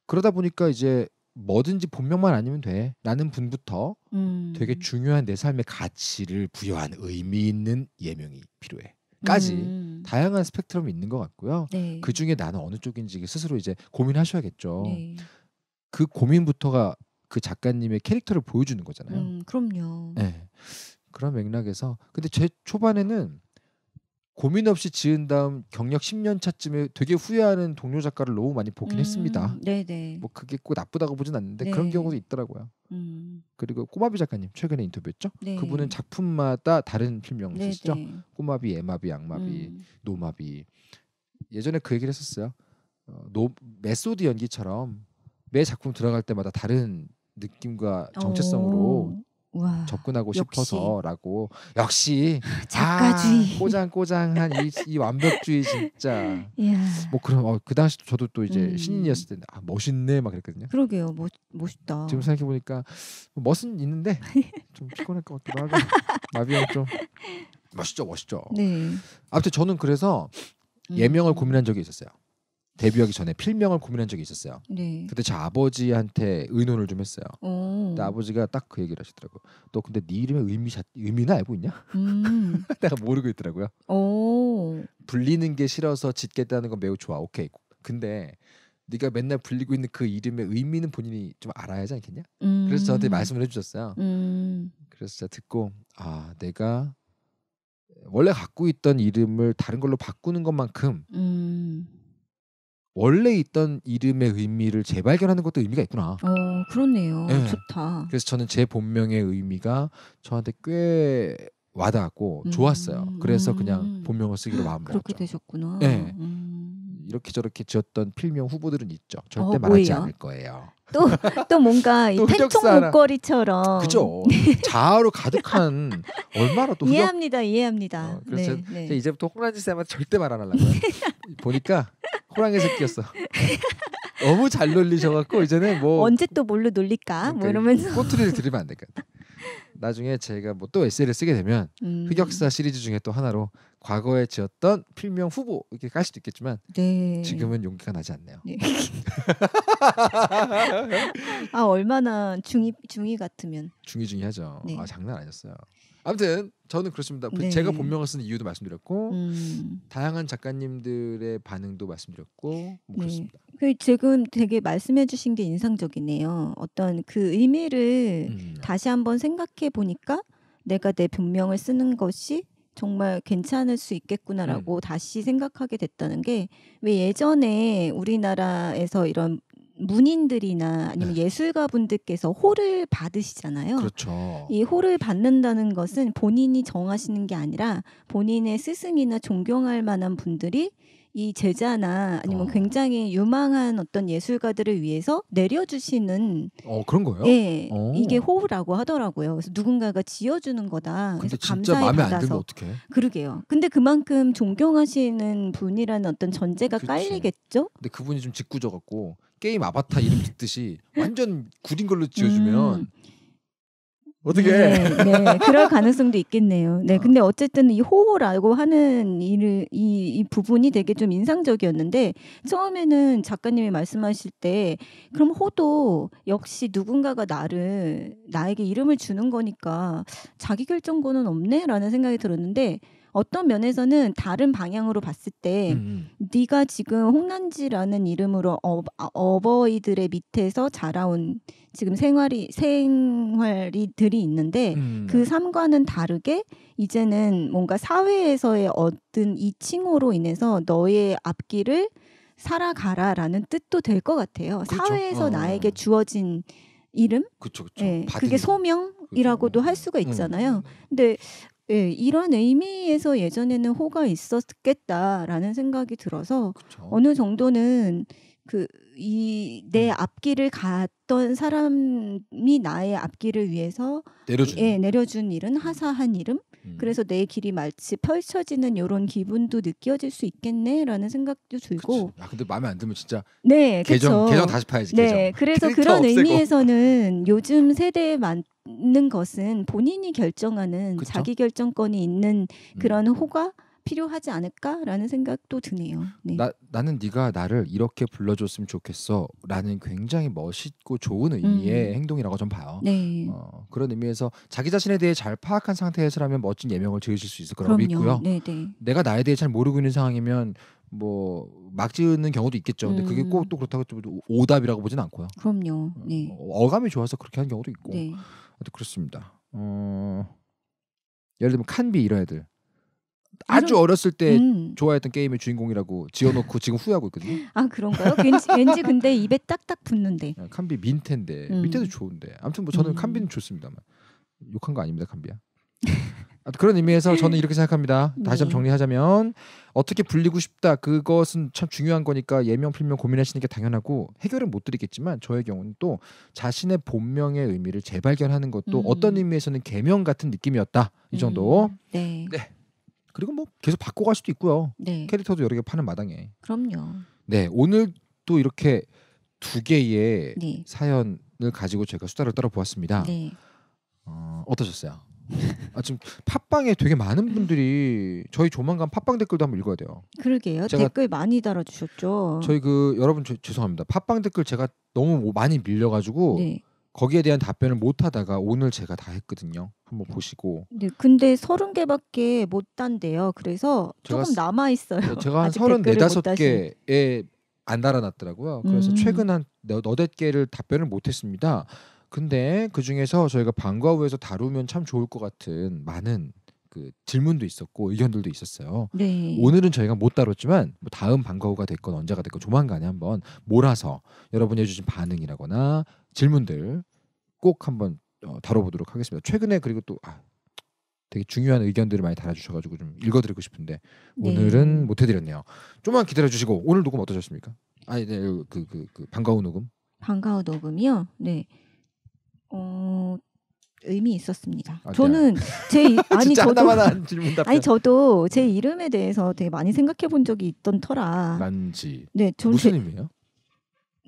그러다 보니까 이제 뭐든지 본명만 아니면 돼. 라는 분부터 음. 되게 중요한 내 삶의 가치를 부여한 의미 있는 예명이 필요해. 까지 음. 다양한 스펙트럼이 있는 것 같고요. 네. 그 중에 나는 어느 쪽인지 스스로 이제 고민하셔야겠죠. 네. 그 고민부터가 그 작가님의 캐릭터를 보여주는 거잖아요. 음, 그럼요. 네. 그런 맥락에서 근데 제 초반에는 고민 없이 지은 다음 경력 10년 차쯤에 되게 후회하는 동료 작가를 너무 많이 보긴 음, 했습니다. 네네. 뭐 그게 꼭 나쁘다고 보진 않는데 네. 그런 경우도 있더라고요. 음. 그리고 꼬마비 작가님 최근에 인터뷰했죠. 네. 그분은 작품마다 다른 필명 쓰시죠. 꼬마비, 애마비, 양마비, 음. 노마비. 예전에 그 얘기를 했었어요. 어, 노 메소드 연기처럼 매 작품 들어갈 때마다 다른 느낌과 정체성으로 오. 어. 우와, 접근하고 싶어서라고 역시 아, 작가주의 아, 꼬장꼬장한 이, 이, 완벽주의 진짜 뭐 그럼 어, 그당시 저도 또 이제 음. 신인이었을 때 아, 멋있네 막 그랬거든요. 그러게요, 멋 멋있다. 지금 생각해 보니까 뭐 멋은 있는데 좀 피곤할 것 같기도 하고 마비형 좀 멋있죠, 멋있죠. 네. 아무튼 저는 그래서 음. 예명을 음. 고민한 적이 있었어요. 데뷔하기 전에 필명을 고민한 적이 있었어요. 네. 근데 제 아버지한테 의논을 좀 했어요. 오. 근데 아버지가 딱 그 얘기를 하시더라고. 너 근데 네 이름의 의미 자, 의미나 알고 있냐? 음. 내가 모르고 있더라고요. 오. 불리는 게 싫어서 짓겠다는 건 매우 좋아. 오케이. 근데 네가 맨날 불리고 있는 그 이름의 의미는 본인이 좀 알아야 하지 않겠냐? 음. 그래서 저한테 말씀을 해주셨어요. 음. 그래서 제가 듣고 아 내가 원래 갖고 있던 이름을 다른 걸로 바꾸는 것만큼 음. 원래 있던 이름의 의미를 재발견하는 것도 의미가 있구나. 어, 그렇네요. 네. 좋다. 그래서 저는 제 본명의 의미가 저한테 꽤 와닿았고 음. 좋았어요. 그래서 그냥 음. 본명을 쓰기로 마음 먹었죠. 그렇게 되셨구나. 네. 음. 이렇게 저렇게 지었던 필명 후보들은 있죠. 절대 어, 말하지 않을 거예요. 또, 또 뭔가 이 태총 목걸이처럼 그죠 자아로 가득한 얼마나 또 이해합니다 이해합니다 어, 그래서 네, 네. 이제부터 홍란지 쌤한테 절대 말안 하려고요 보니까 호랑이 새끼였어. 너무 잘 놀리셔갖고 이제는 뭐 언제 또 뭘로 놀릴까? 뭐 그러니까 뭐 이러면서 꼬투리를 들이면 안될 것 같아. 나중에 제가 뭐 또 에세이를 쓰게 되면 음. 흑역사 시리즈 중에 또 하나로 과거에 지었던 필명 후보 이렇게 갈 수도 있겠지만 네. 지금은 용기가 나지 않네요. 네. 아 얼마나 중이 중이 같으면 중이 중이하죠. 네. 아 장난 아니었어요. 아무튼 저는 그렇습니다. 그 네. 제가 본명을 쓰는 이유도 말씀드렸고 음. 다양한 작가님들의 반응도 말씀드렸고 뭐 네. 그렇습니다. 그 지금 되게 말씀해주신 게 인상적이네요. 어떤 그 의미를 음. 다시 한번 생각해 보니까 내가 내 본명을 쓰는 것이 정말 괜찮을 수 있겠구나라고 음. 다시 생각하게 됐다는 게 왜 예전에 우리나라에서 이런 문인들이나 네. 아니면 네. 예술가 분들께서 호를 받으시잖아요. 그렇죠. 이 호를 받는다는 것은 본인이 정하시는 게 아니라 본인의 스승이나 존경할 만한 분들이 이 제자나 아니면 어. 굉장히 유망한 어떤 예술가들을 위해서 내려주시는 어 그런 거예요? 예, 오. 어. 이게 호우라고 하더라고요. 그래서 누군가가 지어주는 거다. 근데 그래서 진짜 감사히 마음에 안 들면 어떻게 그러게요. 근데 그만큼 존경하시는 분이라는 어떤 전제가 그치. 깔리겠죠? 근데 그분이 좀 짓궂어 갖고 게임 아바타 이름 듣듯이 완전 구린 걸로 지어주면 음. 어떻게? 네, 네, 그럴 가능성도 있겠네요. 네, 아. 근데 어쨌든 이 호호라고 하는 일을 이, 이 부분이 되게 좀 인상적이었는데 처음에는 작가님이 말씀하실 때 그럼 호도 역시 누군가가 나를 나에게 이름을 주는 거니까 자기 결정권은 없네라는 생각이 들었는데 어떤 면에서는 다른 방향으로 봤을 때 음. 음. 네가 지금 홍난지라는 이름으로 어, 어버이들의 밑에서 자라온 지금 생활이 생활이들이 있는데 음. 네. 그 삶과는 다르게 이제는 뭔가 사회에서의 어떤 이 칭호로 인해서 너의 앞길을 살아가라라는 뜻도 될 것 같아요. 그쵸? 그렇죠. 사회에서 어. 나에게 주어진 이름, 그쵸, 그쵸. 예, 그게 소명이라고도 할 수가 있잖아요. 음, 음, 음. 근데 예, 이런 의미에서 예전에는 호가 있었겠다라는 생각이 들어서 그쵸. 어느 정도는 그 이내 음. 앞길을 갔던 사람이 나의 앞길을 위해서 내려준 예 내려준 일은 음. 하사한 이름 음. 그래서 내 길이 마치 펼쳐지는 이런 기분도 느껴질 수 있겠네라는 생각도 들고 그치. 아 근데 마음에 안 들면 진짜 네 계정 그쵸. 계정 다시 파야지 네 계정. 그래서 그런 없애고. 의미에서는 요즘 세대에 맞는 것은 본인이 결정하는 그쵸? 자기 결정권이 있는 음. 그런 음. 호가 필요하지 않을까라는 생각도 드네요. 네. 나, 나는 네가 나를 이렇게 불러줬으면 좋겠어라는 굉장히 멋있고 좋은 의미의 음. 행동이라고 좀 봐요. 네. 어, 그런 의미에서 자기 자신에 대해 잘 파악한 상태에서라면 멋진 예명을 지으실 수 있을 거라고 그럼요. 믿고요. 네네. 네. 내가 나에 대해 잘 모르고 있는 상황이면 뭐 막 지는 경우도 있겠죠. 근데 음. 그게 꼭 또 그렇다고 오답이라고 보진 않고요. 그럼요. 어, 네. 어, 감이 좋아서 그렇게 하는 경우도 있고. 네. 그렇습니다. 어... 예를 들면 칸비 이런 애들 아주 어렸을 때 음. 좋아했던 게임의 주인공이라고 지어놓고 지금 후회하고 있거든요. 아 그런가요? 왠지, 왠지 근데 입에 딱딱 붙는데. 네, 아, 칸비 민텐데 음. 민텐도 좋은데. 아무튼 뭐 저는 음. 칸비는 좋습니다만 욕한 거 아닙니다 칸비야. 그런 의미에서 저는 이렇게 생각합니다. 다시 한번 네. 정리하자면 어떻게 불리고 싶다 그것은 참 중요한 거니까 예명 필명 고민하시는 게 당연하고 해결은 못 드리겠지만 저의 경우는 또 자신의 본명의 의미를 재발견하는 것도 음. 어떤 의미에서는 개명 같은 느낌이었다 이 정도. 음. 네. 네. 그리고 뭐 계속 바꿔갈 수도 있고요. 네. 캐릭터도 여러 개 파는 마당에. 그럼요. 네 오늘 또 이렇게 두 개의 네. 사연을 가지고 제가 수다를 떨어보았습니다. 네. 어, 어떠셨어요? 아 지금 팟빵에 되게 많은 분들이 저희 조만간 팟빵 댓글도 한번 읽어야 돼요. 그러게요. 댓글 많이 달아주셨죠. 저희 그 여러분 저, 죄송합니다. 팟빵 댓글 제가 너무 많이 밀려가지고 네. 거기에 대한 답변을 못 하다가 오늘 제가 다 했거든요. 한번 네. 보시고. 네, 근데 서른 개밖에 네, 못 단대요. 그래서 조금 남아 있어요. 제가 한 서른 네다섯 개에 안 달아놨더라고요. 그래서 음. 최근 한 너댓 개를 답변을 못 했습니다. 근데 그 중에서 저희가 방과 후에서 다루면 참 좋을 것 같은 많은 그 질문도 있었고 의견들도 있었어요. 네. 오늘은 저희가 못 다뤘지만 뭐 다음 방과후가 됐건 언제가 됐건 조만간에 한번 몰아서 여러분이 해주신 반응이라거나 질문들 꼭 한번 어, 다뤄보도록 하겠습니다. 최근에 그리고 또 아, 되게 중요한 의견들을 많이 달아주셔가지고 좀 읽어드리고 싶은데 네. 오늘은 네. 못해드렸네요. 좀만 기다려주시고 오늘 녹음 어떠셨습니까? 아니 네, 그, 그, 그 방과후 녹음. 방과후 녹음이요? 네. 어 의미 있었습니다. 아, 저는 제 이, 아니 저도 아니 저도 제 네. 이름에 대해서 되게 많이 생각해 본 적이 있던 터라. 난지. 네, 무슨 의미예요?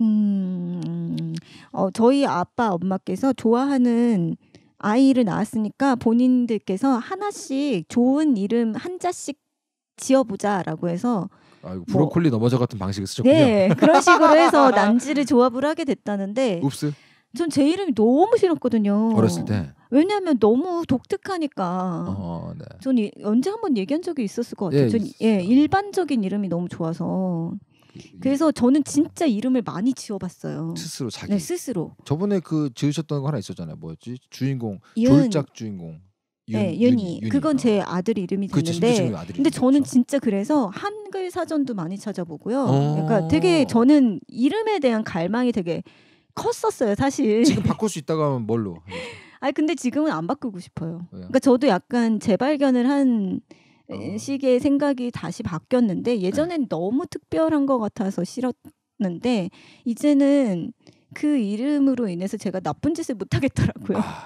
음, 어, 저희 아빠 엄마께서 좋아하는 아이를 낳았으니까 본인들께서 하나씩 좋은 이름 한자씩 지어보자라고 해서 아이고, 뭐 브로콜리 뭐, 넘어져 같은 방식을 쓰셨군요. 네, 그런 식으로 해서 난지를 조합을 하게 됐다는데. 웁스. 전제 이름이 너무 싫었거든요. 어렸을 때. 왜냐하면 너무 독특하니까. 어, 네. 전 이, 언제 한 번 얘기한 적이 있었을 것 같아요. 예, 전 예, 일반적인 이름이 너무 좋아서. 예, 예. 그래서 저는 진짜 이름을 많이 지어봤어요. 스스로 자기. 네, 스스로. 저번에 그 지으셨던 거 하나 있었잖아요. 뭐였지? 주인공 이은, 작 주인공. 윤, 네, 윤이. 윤이. 그건 제 아. 아들 이름이 됐는데. 그 근데 저는 그렇죠. 진짜 그래서 한글 사전도 많이 찾아보고요. 어. 그러니까 되게 저는 이름에 대한 갈망이 되게 컸었어요 사실. 지금 바꿀 수 있다고 하면 뭘로? 아 근데 지금은 안 바꾸고 싶어요. 왜요? 그러니까 저도 약간 재발견을 한 어. 아. 기의 생각이 다시 바뀌었는데 네. 예전엔 네. 너무 특별한 것 같아서 싫었는데 이제는 그 이름으로 인해서 제가 나쁜 짓을 못 하겠더라고요. 아,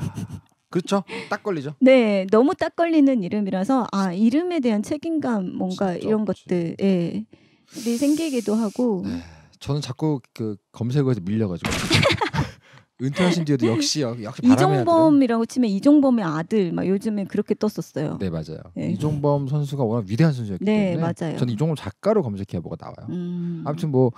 그렇죠. 딱 걸리죠. 네, 너무 딱 걸리는 이름이라서 아 이름에 대한 책임감 뭔가 이런 것들 예, 생기기도 하고. 네. 저는 자꾸 그 검색어에서 밀려가지고 은퇴하신 뒤에도 역시 역시 이종범이라고 치면 이종범의 아들 막 요즘에 그렇게 떴었어요. 네 맞아요. 네. 이종범 선수가 워낙 위대한 선수였기 네, 때문에 맞아요. 저는 이종범 작가로 검색해 보고 나와요. 음. 아무튼 뭐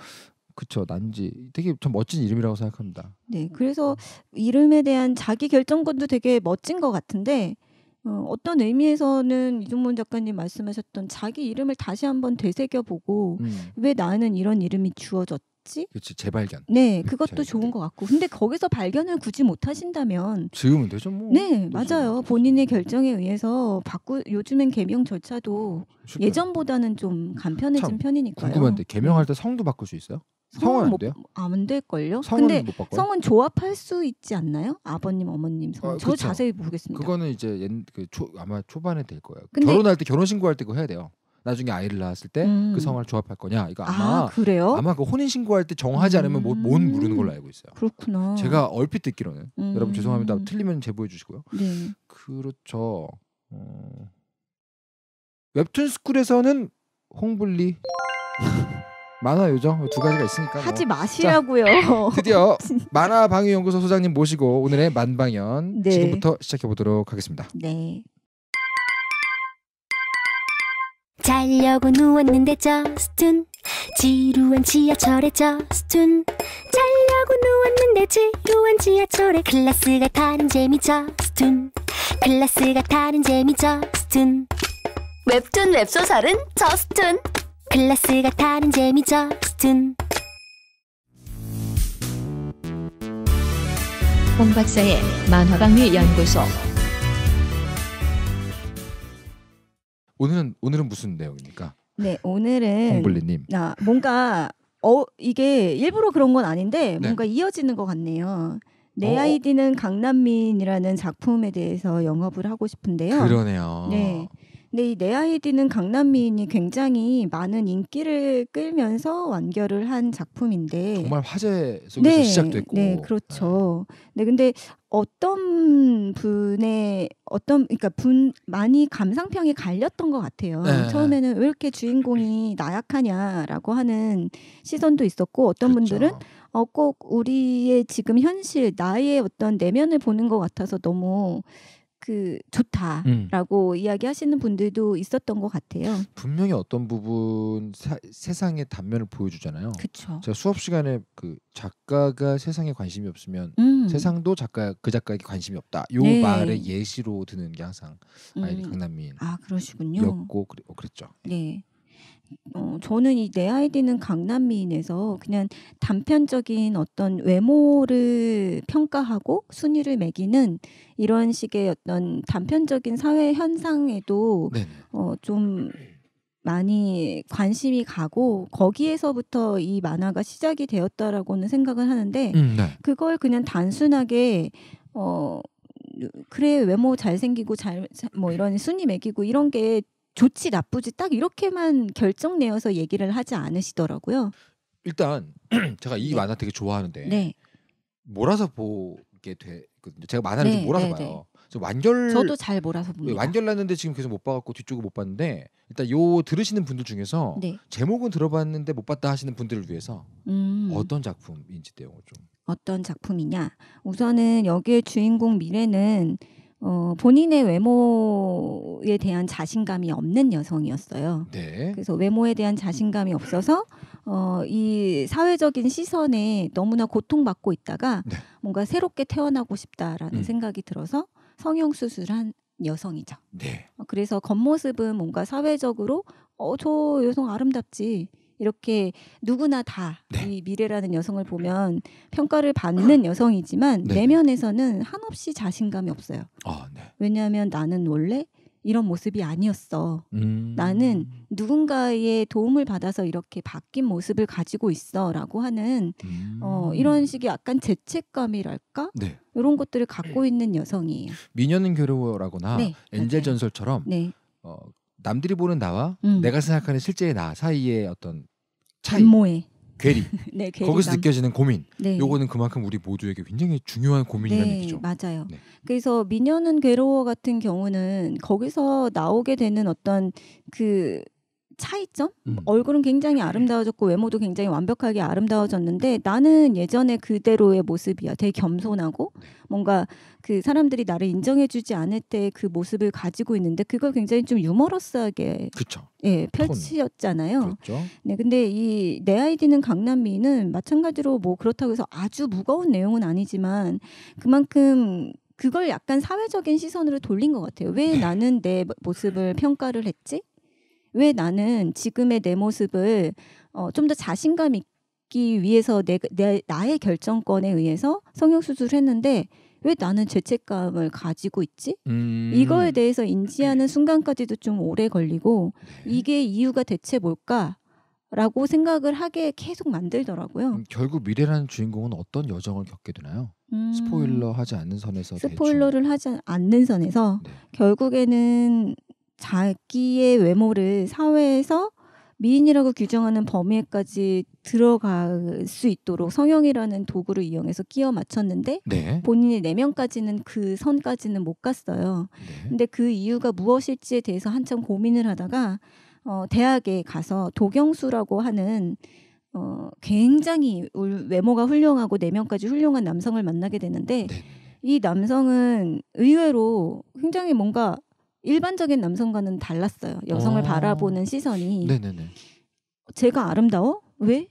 그쵸 난지 되게 참 멋진 이름이라고 생각합니다. 네 그래서 이름에 대한 자기 결정권도 되게 멋진 것 같은데 어, 어떤 의미에서는 이종문 작가님 말씀하셨던 자기 이름을 다시 한번 되새겨보고 음. 왜 나는 이런 이름이 주어졌지? 그렇지 재발견. 네, 그것도 재발견. 좋은 것 같고. 근데 거기서 발견을 굳이 못하신다면 지금은 되죠 뭐. 네, 맞아요. 그렇죠. 본인의 결정에 의해서 바꾸 요즘엔 개명 절차도 쉽게. 예전보다는 좀 간편해진 편이니까요. 궁금한데 개명할 네. 때 성도 바꿀 수 있어요? 성은, 성안 돼요? 뭐, 아, 안 될걸요? 성은 근데 못 바꿔요? 성은 조합할 수 있지 않나요? 아버님, 어머님 성. 아, 저 그쵸. 자세히 모르겠습니다. 그거는 이제 옛, 그 초, 아마 초반에 될 거예요. 근데- 결혼할 때 결혼 신고할 때 그거 해야 돼요. 나중에 아이를 낳았을 때그 음. 성을 조합할 거냐 이거 아, 아마 아, 그래요? 아마 그 혼인 신고할 때 정하지 않으면 뭐- 못 모르는 걸로 알고 있어요. 그렇구나. 제가 얼핏 듣기로는 음. 여러분 죄송합니다. 틀리면 제보해 주시고요. 네. 그렇죠. 어... 웹툰 스쿨에서는 홍블리 만화 요정 두 가지가 있으니까 뭐. 하지 마시라고요. 자, 드디어 만화 방위 연구소 소장님 모시고 오늘의 만방연 네. 지금부터 시작해 보도록 하겠습니다. 네. 자려고 누웠는데 저스툰 지루한 지하철에 저스툰 자려고 누웠는데 지루한 지하철에 클래스가 다른 재미 저스툰 클래스가 다른 재미 저스툰 웹툰 웹소설은 저스툰 클래스가 타는 재미죠 스툰 홍 박사의 만화방미 연구소 오늘은 오늘은 무슨 내용입니까? 네 오늘은 홍블리님 아, 뭔가 어 이게 일부러 그런 건 아닌데 네. 뭔가 네. 이어지는 것 같네요. 내 오. 어. 아이디는 강남민이라는 작품에 대해서 영업을 하고 싶은데요. 그러네요. 네. 근데 네, 이내 아이디는 강남 미인이 굉장히 많은 인기를 끌면서 완결을 한 작품인데 정말 화제 속에서 네, 시작됐고 네 그렇죠. 네 근데 어떤 분의 어떤 그러니까 분 많이 감상평이 갈렸던 것 같아요. 네. 처음에는 왜 이렇게 주인공이 나약하냐라고 하는 시선도 있었고 어떤 그렇죠. 분들은 어 꼭 우리의 지금 현실 나의 어떤 내면을 보는 것 같아서 너무 그 음. 좋다라고 음. 이야기하시는 분들도 있었던 것 같아요. 분명히 어떤 부분 사, 세상의 단면을 보여주잖아요. 그쵸. 제가 수업 시간에 그 작가가 세상에 관심이 없으면 음. 세상도 작가 그 작가에게 관심이 없다. 요 네. 말의 예시로 드는 게 항상 아이리 음. 강남민. 아 그러시군요. 였고 어, 그랬죠. 예. 네. 어, 저는 이 내 아이디는 강남 미인에서 그냥 단편적인 어떤 외모를 평가하고 순위를 매기는 이런 식의 어떤 단편적인 사회 현상에도 어, 좀 많이 관심이 가고 거기에서부터 이 만화가 시작이 되었다라고는 생각을 하는데 음, 네. 그걸 그냥 단순하게 어 그래 외모 잘생기고 잘 뭐 이런 순위 매기고 이런 게 좋지 나쁘지 딱 이렇게만 결정 내어서 얘기를 하지 않으시더라고요. 일단 제가 이 네. 만화 되게 좋아하는데 네. 몰아서 보게 되거든요. 제가 만화를 네, 좀 몰아서 네, 봐요. 네. 완결 저도 잘 몰아서 봅니다. 네, 완결 났는데 지금 계속 못 봐갖고 뒤쪽을 못 봤는데 일단 요 들으시는 분들 중에서 제목은 들어봤는데 못 봤다 하시는 분들을 위해서 음. 어떤 작품인지 내용을 좀 어떤 작품이냐 우선은 여기에 주인공 미래는 어, 본인의 외모에 대한 자신감이 없는 여성이었어요. 네. 그래서 외모에 대한 자신감이 없어서 어, 이 사회적인 시선에 너무나 고통받고 있다가 네. 뭔가 새롭게 태어나고 싶다라는 음. 생각이 들어서 성형 수술한 여성이죠. 네. 어, 그래서 겉모습은 뭔가 사회적으로 어, 저 여성 아름답지 이렇게 누구나 다이 네. 미래라는 여성을 보면 평가를 받는 아. 여성이지만 네. 내면에서는 한없이 자신감이 없어요. 아, 네. 왜냐하면 나는 원래 이런 모습이 아니었어. 음. 나는 누군가의 도움을 받아서 이렇게 바뀐 모습을 가지고 있어라고 하는 어, 음. 어, 이런 식의 약간 죄책감이랄까 네. 이런 것들을 갖고 있는 여성이에요. 미녀는 괴로워라거나 네, 엔젤 전설처럼 네. 어, 남들이 보는 나와 음. 내가 생각하는 실제의 나 사이에 어떤 잔모에 괴리. 네, 괴리감. 거기서 느껴지는 고민. 네. 요거는 그만큼 우리 모두에게 굉장히 중요한 고민이라는 네, 얘기죠. 맞아요. 네. 그래서 미녀는 괴로워 같은 경우는 거기서 나오게 되는 어떤 그 차이점? 음. 얼굴은 굉장히 네. 아름다워졌고 외모도 굉장히 완벽하게 아름다워졌는데 나는 예전에 그대로의 모습이야. 되게 겸손하고 뭔가 그 사람들이 나를 인정해주지 않을 때 그 모습을 가지고 있는데 그걸 굉장히 좀 유머러스하게 그쵸. 예 펼치였잖아요. 그렇죠. 네, 근데 이 내 아이디는 강남미는 마찬가지로 뭐 그렇다고 해서 아주 무거운 내용은 아니지만 그만큼 그걸 약간 사회적인 시선으로 돌린 것 같아요. 왜 네. 나는 내 모습을 평가를 했지? 왜 나는 지금의 내 모습을 어, 좀 더 자신감 있기 위해서 내, 내 나의 결정권에 의해서 성형 수술을 했는데 왜 나는 죄책감을 가지고 있지? 음. 이거에 대해서 인지하는 순간까지도 좀 오래 걸리고 네. 이게 이유가 대체 뭘까? 라고 생각을 하게 계속 만들더라고요. 음, 결국 미래라는 주인공은 어떤 여정을 겪게 되나요? 음. 스포일러 하지 않는 선에서 스포일러를 대충. 하지 않는 선에서 네. 결국에는 자기의 외모를 사회에서 미인이라고 규정하는 범위에까지 들어갈 수 있도록 성형이라는 도구를 이용해서 끼워 맞췄는데 네. 본인의 내면까지는 그 선까지는 못 갔어요. 네. 근데 그 이유가 무엇일지에 대해서 한참 고민을 하다가 어, 대학에 가서 도경수라고 하는 어, 굉장히 외모가 훌륭하고 내면까지 훌륭한 남성을 만나게 되는데 네. 이 남성은 의외로 굉장히 뭔가 일반적인 남성과는 달랐어요. 여성을 어. 바라보는 시선이. 네네네. 제가 아름다워? 왜?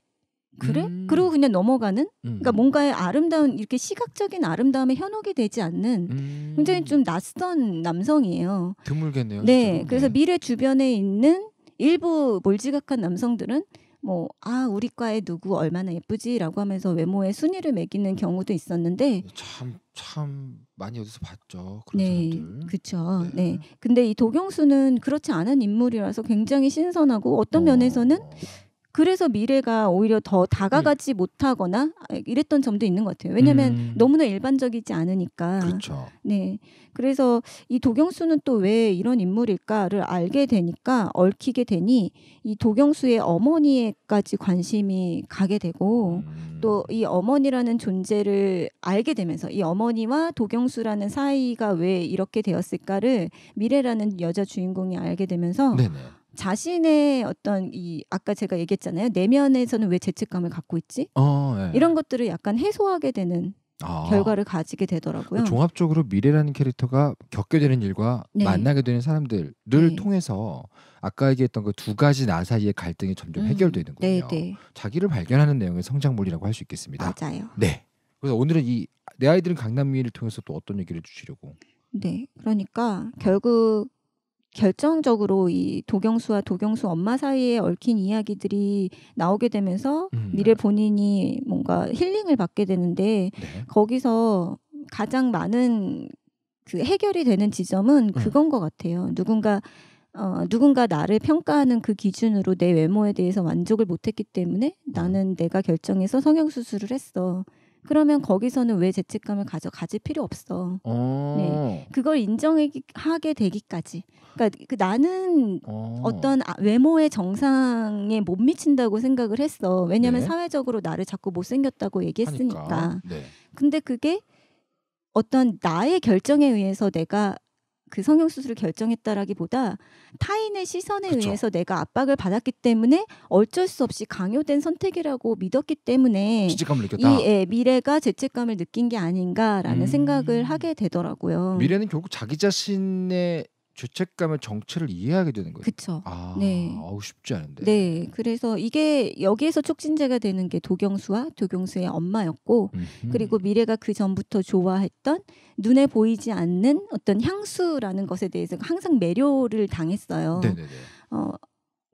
그래? 음. 그리고 그냥 넘어가는? 음. 그러니까 뭔가의 아름다운 이렇게 시각적인 아름다움에 현혹이 되지 않는 음. 굉장히 좀 낯선 남성이에요. 드물겠네요. 네, 네. 그래서 미래 주변에 있는 일부 몰지각한 남성들은 뭐, 아, 우리 과에 누구 얼마나 예쁘지라고 하면서 외모에 순위를 매기는 경우도 있었는데. 참, 참 많이 어디서 봤죠. 네, 그렇죠. 네. 네. 근데 이 도경수는 그렇지 않은 인물이라서 굉장히 신선하고 어떤 어... 면에서는 그래서 미래가 오히려 더 다가가지 음. 못하거나 이랬던 점도 있는 것 같아요. 왜냐하면 음. 너무나 일반적이지 않으니까. 그렇죠. 네. 그래서 이 도경수는 또 왜 이런 인물일까를 알게 되니까 얽히게 되니 이 도경수의 어머니에까지 관심이 가게 되고 음. 또이 어머니라는 존재를 알게 되면서 이 어머니와 도경수라는 사이가 왜 이렇게 되었을까를 미래라는 여자 주인공이 알게 되면서. 네네. 자신의 어떤 이 아까 제가 얘기했잖아요 내면에서는 왜 죄책감을 갖고 있지 어, 네. 이런 것들을 약간 해소하게 되는 아. 결과를 가지게 되더라고요. 종합적으로 미래라는 캐릭터가 겪게 되는 일과 네. 만나게 되는 사람들을 네. 통해서 아까 얘기했던 그 두 가지 나 사이의 갈등이 점점 음. 해결되는군요. 네, 네, 자기를 발견하는 내용의 성장물이라고 할 수 있겠습니다. 맞아요. 네. 그래서 오늘은 이 내 아이들은 강남미를 통해서 또 어떤 얘기를 주시려고? 네. 그러니까 결국 결정적으로 이 도경수와 도경수 엄마 사이에 얽힌 이야기들이 나오게 되면서 음. 미래 네. 본인이 뭔가 힐링을 받게 되는데 네. 거기서 가장 많은 그 해결이 되는 지점은 음. 그건 음. 것 같아요. 누군가 어, 누군가 나를 평가하는 그 기준으로 내 외모에 대해서 만족을 못했기 때문에 음. 나는 내가 결정해서 성형수술을 했어. 그러면 거기서는 왜 죄책감을 가져 가질 필요 없어. 오. 네, 어. 그걸 인정하게 되기까지. 그러니까 그 나는 오. 어. 어떤 아, 외모의 정상에 못 미친다고 생각을 했어. 왜냐하면 네. 사회적으로 나를 자꾸 못생겼다고 얘기했으니까. 네. 근데 그게 어떤 나의 결정에 의해서 내가 그 성형 수술을 결정했다라기보다 타인의 시선에 그쵸. 의해서 내가 압박을 받았기 때문에 어쩔 수 없이 강요된 선택이라고 믿었기 때문에 죄책감을 느꼈다. 이 예, 미래가 죄책감을 느낀 게 아닌가라는 음... 생각을 하게 되더라고요. 미래는 결국 자기 자신의 죄책감의 정체를 이해하게 되는 거예요. 그렇죠. 아, 네. 아우 쉽지 않은데. 네. 그래서 이게 여기에서 촉진제가 되는 게 도경수와 도경수의 엄마였고 음흠. 그리고 미래가 그 전부터 좋아했던 눈에 보이지 않는 어떤 향수라는 것에 대해서 항상 매료를 당했어요. 네네네. 어,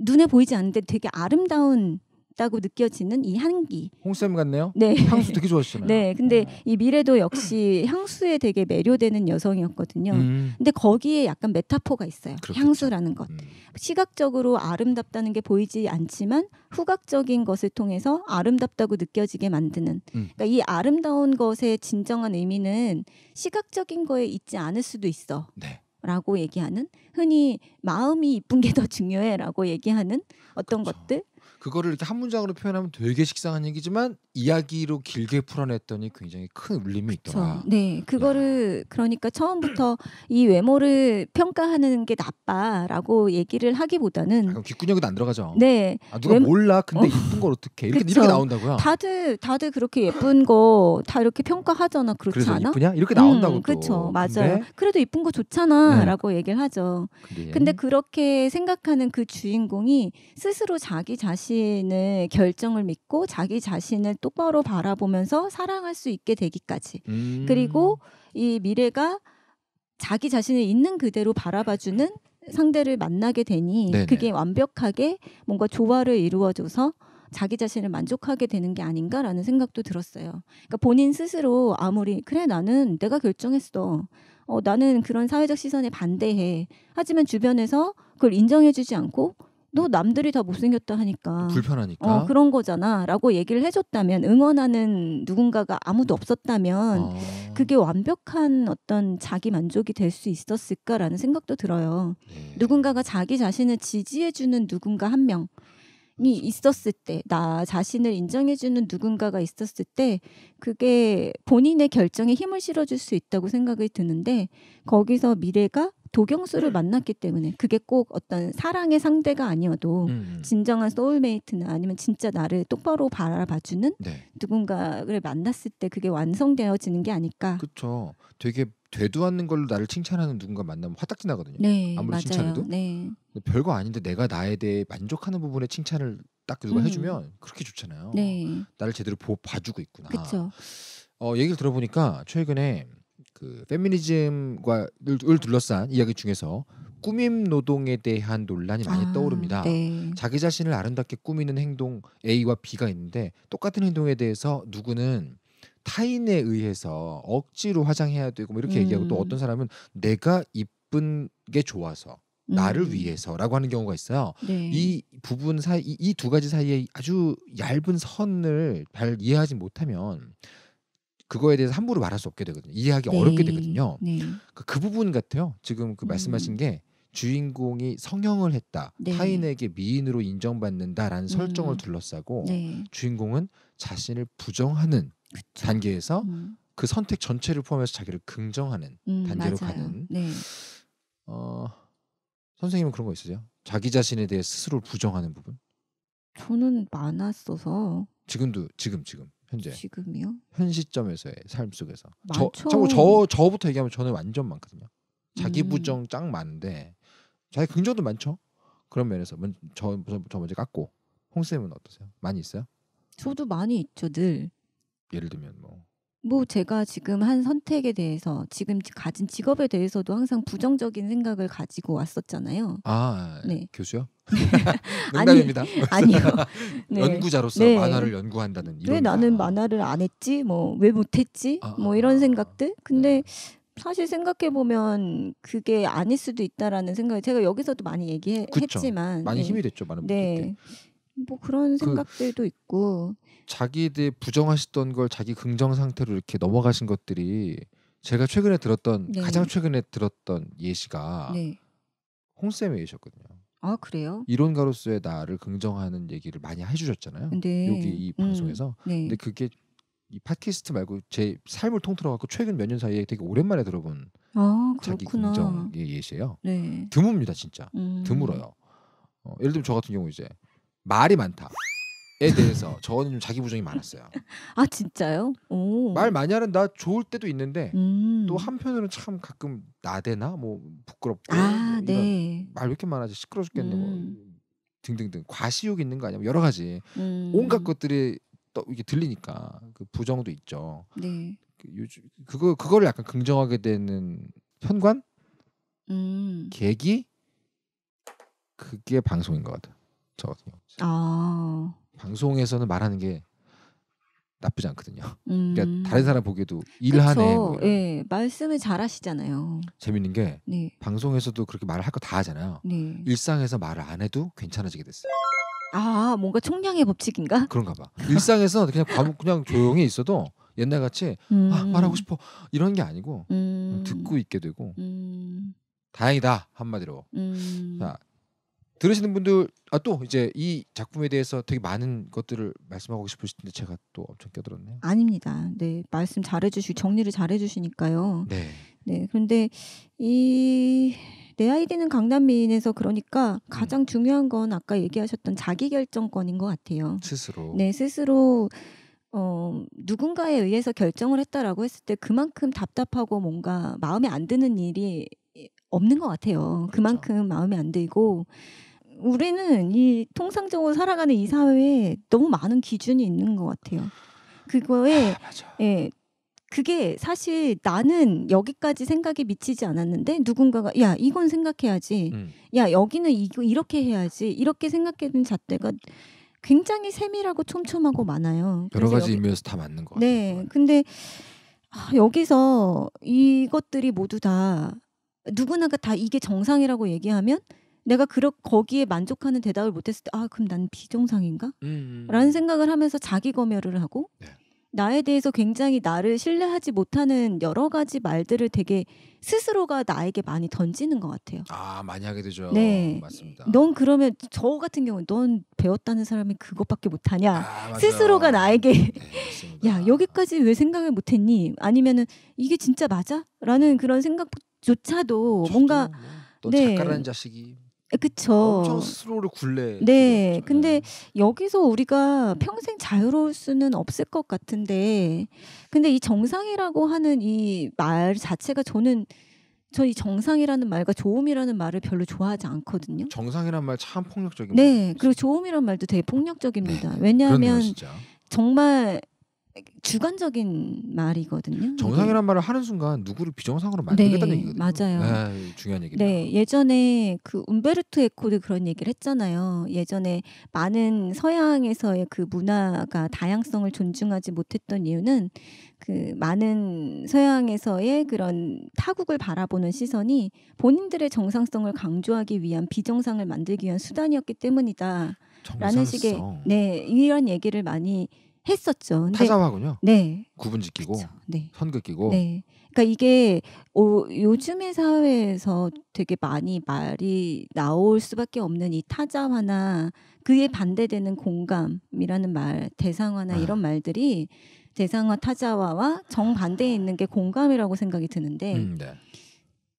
눈에 보이지 않는데 되게 아름다운 있다고 느껴지는 이 향기. 홍쌤 같네요. 네. 향수 되게 좋아하시잖아요. 네. 근데 어. 이 미래도 역시 향수에 되게 매료되는 여성이었거든요. 음. 근데 거기에 약간 메타포가 있어요. 그렇겠죠. 향수라는 것. 음. 시각적으로 아름답다는 게 보이지 않지만 후각적인 것을 통해서 아름답다고 느껴지게 만드는. 음. 그러니까 이 아름다운 것의 진정한 의미는 시각적인 거에 있지 않을 수도 있어. 네. 라고 얘기하는 흔히 마음이 이쁜 게 더 중요해라고 얘기하는 어떤 그렇죠. 것들 그거를 이렇게 한 문장으로 표현하면 되게 식상한 얘기지만 이야기로 길게 풀어냈더니 굉장히 큰 울림이 있더라. 그쵸. 네, 그거를 야. 그러니까 처음부터 이 외모를 평가하는 게 나빠라고 얘기를 하기보다는 아, 귓구녕이 안 들어가죠. 네, 아, 누가 외 몰라. 근데 이쁜 어. 걸 어떻게 이렇게, 이렇게 나온다고요? 다들 다들 그렇게 예쁜 거 다 이렇게 평가하잖아. 그렇지 않아? 이쁘냐? 이렇게 나온다고. 음, 그렇죠, 맞아요. 그래도 이쁜 거 좋잖아라고 네. 얘기를 하죠. 근데, 근데 그렇게 생각하는 그 주인공이 스스로 자기 자신 자신의 결정을 믿고 자기 자신을 똑바로 바라보면서 사랑할 수 있게 되기까지. 음. 그리고 이 미래가 자기 자신을 있는 그대로 바라봐주는 상대를 만나게 되니 네네. 그게 완벽하게 뭔가 조화를 이루어줘서 자기 자신을 만족하게 되는 게 아닌가라는 생각도 들었어요. 그러니까 본인 스스로 아무리 그래 나는 내가 결정했어. 어, 나는 그런 사회적 시선에 반대해. 하지만 주변에서 그걸 인정해주지 않고 너 남들이 다 못생겼다 하니까 불편하니까 어, 그런 거잖아라고 얘기를 해줬다면 응원하는 누군가가 아무도 없었다면 어. 그게 완벽한 어떤 자기 만족이 될 수 있었을까라는 생각도 들어요. 네. 누군가가 자기 자신을 지지해주는 누군가 한 명이 있었을 때, 나 자신을 인정해주는 누군가가 있었을 때, 그게 본인의 결정에 힘을 실어줄 수 있다고 생각이 드는데 거기서 미래가 도경수를 만났기 때문에 그게 꼭 어떤 사랑의 상대가 아니어도 음, 음. 진정한 소울메이트나 아니면 진짜 나를 똑바로 바라봐주는 네. 누군가를 만났을 때 그게 완성되어지는 게 아닐까. 그렇죠. 되게 되도 않는 걸로 나를 칭찬하는 누군가 만나면 화딱지 나거든요. 네, 아무리 칭찬해도 네. 별거 아닌데 내가 나에 대해 만족하는 부분에 칭찬을 딱 누가 음. 해주면 그렇게 좋잖아요. 네. 나를 제대로 보, 봐주고 있구나. 그쵸. 어 얘기를 들어보니까 최근에 그 페미니즘과 을 둘러싼 이야기 중에서 꾸밈 노동에 대한 논란이 많이 아, 떠오릅니다. 네. 자기 자신을 아름답게 꾸미는 행동 A와 B가 있는데 똑같은 행동에 대해서 누구는 타인에 의해서 억지로 화장해야 되고 뭐 이렇게 음. 얘기하고 또 음. 어떤 사람은 내가 이쁜 게 좋아서 나를 음. 위해서라고 하는 경우가 있어요. 네. 이 부분 사이 이 두 가지 사이에 아주 얇은 선을 잘 이해하지 못하면 그거에 대해서 함부로 말할 수 없게 되거든요. 이해하기 네. 어렵게 되거든요. 네. 그, 그, 부분 같아요. 지금 그 말씀하신 음. 게 주인공이 성형을 했다, 네. 타인에게 미인으로 인정받는다라는 음. 설정을 둘러싸고 네. 주인공은 자신을 부정하는 그쵸. 단계에서 음. 그 선택 전체를 포함해서 자기를 긍정하는 음, 단계로 맞아요. 가는. 네. 어, 선생님은 그런 거 있으세요? 자기 자신에 대해 스스로 부정하는 부분? 저는 많았어서 지금도 지금 지금 현재 지금요현 시점에서의 삶 속에서 많죠. 저, 참저 저부터 얘기하면 저는 완전 많거든요. 자기 음. 부정 짱 많은데 자기 긍정도 많죠. 그런 면에서 먼저 저, 저, 저 먼저 깎고 홍 쌤은 어떠세요? 많이 있어요? 저도 많이 있죠 늘. 예를 들면 뭐뭐 제가 지금 한 선택에 대해서 지금 가진 직업에 대해서도 항상 부정적인 생각을 가지고 왔었잖아요. 아, 네. 교수요? 농담입니다. 아니, 아니요. 네. 연구자로서 네. 만화를 연구한다는 이런. 왜 나는 아. 만화를 안 했지? 뭐 왜 못했지? 아, 뭐 이런 아. 생각들. 근데 네. 사실 생각해 보면 그게 아닐 수도 있다라는 생각이 제가 여기서도 많이 얘기했지만 많이 네. 힘이 됐죠 많은 분들. 네. 뭐 그런 그 생각들도 그 있고 자기들 부정하시던 걸 자기 긍정 상태로 이렇게 넘어가신 것들이 제가 최근에 들었던 네. 가장 최근에 들었던 예시가 네. 홍쌤의 예시였거든요. 아 그래요? 이론가로서의 나를 긍정하는 얘기를 많이 해주셨잖아요. 네. 여기 이 음. 방송에서. 음, 네. 근데 그게 이 팟캐스트 말고 제 삶을 통틀어 갖고 최근 몇 년 사이에 되게 오랜만에 들어본 아, 자기 긍정의 예시예요. 네. 드뭅니다 진짜. 음. 드물어요. 어, 예를 들면 저 같은 경우 이제 말이 많다에 대해서 저는 좀 자기 부정이 많았어요. 아 진짜요? 오. 말 많이 하는 나 좋을 때도 있는데 음. 또 한편으로는 참 가끔 나대나 뭐 부끄럽고 아, 네. 말왜 이렇게 많아지 시끄러 워 죽겠네 뭐 음. 뭐 등등등 과시욕 있는 거 아니야? 여러 가지 음. 온갖 것들이 또 이게 들리니까 그 부정도 있죠. 네. 그 요즘 그거 그거를 약간 긍정하게 되는 편관 음. 계기 그게 방송인 것 같아. 요저 같은 경 아. 방송에서는 말하는 게 나쁘지 않거든요. 그러니까 음. 그러니까 다른 사람 보기에도 일하네. 뭐 예, 말씀을 잘하시잖아요. 재밌는 게 네. 방송에서도 그렇게 말을 할 거 다 하잖아요. 네. 일상에서 말을 안 해도 괜찮아지게 됐어요. 아, 뭔가 총량의 법칙인가? 그런가 봐. 일상에서 그냥 과무, 그냥 조용히 있어도 옛날 같이 아, 음. 아, 말하고 싶어 이런 게 아니고 음. 듣고 있게 되고 음. 다행이다 한마디로. 음. 자, 들으시는 분들 아 또 이제 이 작품에 대해서 되게 많은 것들을 말씀하고 싶으실 텐데 제가 또 엄청 껴들었네요. 아닙니다. 네 말씀 잘해주시 정리를 잘해주시니까요. 네. 네 그런데 이 내 아이디는 강남미인에서 그러니까 음. 가장 음. 중요한 건 아까 얘기하셨던 자기결정권인 것 같아요. 스스로. 네 스스로. 어, 누군가에 의해서 결정을 했다라고 했을 때 그만큼 답답하고 뭔가 마음에 안 드는 일이 없는 것 같아요. 그렇죠. 그만큼 마음에 안 들고 우리는 이 통상적으로 살아가는 이 사회에 너무 많은 기준이 있는 것 같아요. 그거에 아, 예, 그게 사실 나는 여기까지 생각이 미치지 않았는데 누군가가 야 이건 생각해야지, 음. 야 여기는 이거 이렇게 해야지 이렇게 생각하는 잣대가 굉장히 세밀하고 촘촘하고 많아요. 여러 가지 여기, 의미에서 다 맞는 것 네, 같아요. 네, 근데 아, 여기서 이것들이 모두 다 누구나가 다 이게 정상이라고 얘기하면 내가 그렇 거기에 만족하는 대답을 못했을 때 아 그럼 난 비정상인가? 음, 음. 라는 음. 생각을 하면서 자기 검열을 하고 네. 나에 대해서 굉장히 나를 신뢰하지 못하는 여러 가지 말들을 되게 스스로가 나에게 많이 던지는 것 같아요. 아 많이 하게 되죠. 네, 맞습니다. 넌 그러면 저 같은 경우 넌 배웠다는 사람이 그것밖에 못하냐? 아, 스스로가 나에게 네, 야 여기까지 왜 생각을 못했니? 아니면은 이게 진짜 맞아?라는 그런 생각조차도 뭔가 뭐, 네. 작가라는 자식이 그쵸. 엄청 스스로를 굴레. 네. 근데 여기서 우리가 음. 평생 자유로울 수는 없을 것 같은데, 근데 이 정상이라고 하는 이 말 자체가 저는 저 이 정상이라는 말과 조음이라는 말을 별로 좋아하지 않거든요. 정상이란 말 참 폭력적입니다. 네. 그리고 조음이란 말도 되게 폭력적입니다. 네. 왜냐하면 그렇네요, 정말 주관적인 말이거든요. 정상이란 말을 하는 순간 누구를 비정상으로 만들겠다는 네, 얘기거든요. 맞아요. 에 네, 중요한 얘기다. 네, 예전에 그 움베르트 에코도 그런 얘기를 했잖아요. 예전에 많은 서양에서의 그 문화가 다양성을 존중하지 못했던 이유는 그 많은 서양에서의 그런 타국을 바라보는 시선이 본인들의 정상성을 강조하기 위한 비정상을 만들기 위한 수단이었기 때문이다. 정상성. 라는 식의 네 이런 얘기를 많이 했었죠. 근데, 파자화군요. 네. 구분 지키고 네. 선긋 끼고. 네. 그러니까 이게 어, 요즘의 사회에서 되게 많이 말이 나올 수밖에 없는 이 타자화나 그에 음. 반대되는 공감이라는 말, 대상화나 아. 이런 말들이 대상화 타자화와 정반대에 있는 게 공감이라고 생각이 드는데 음, 네.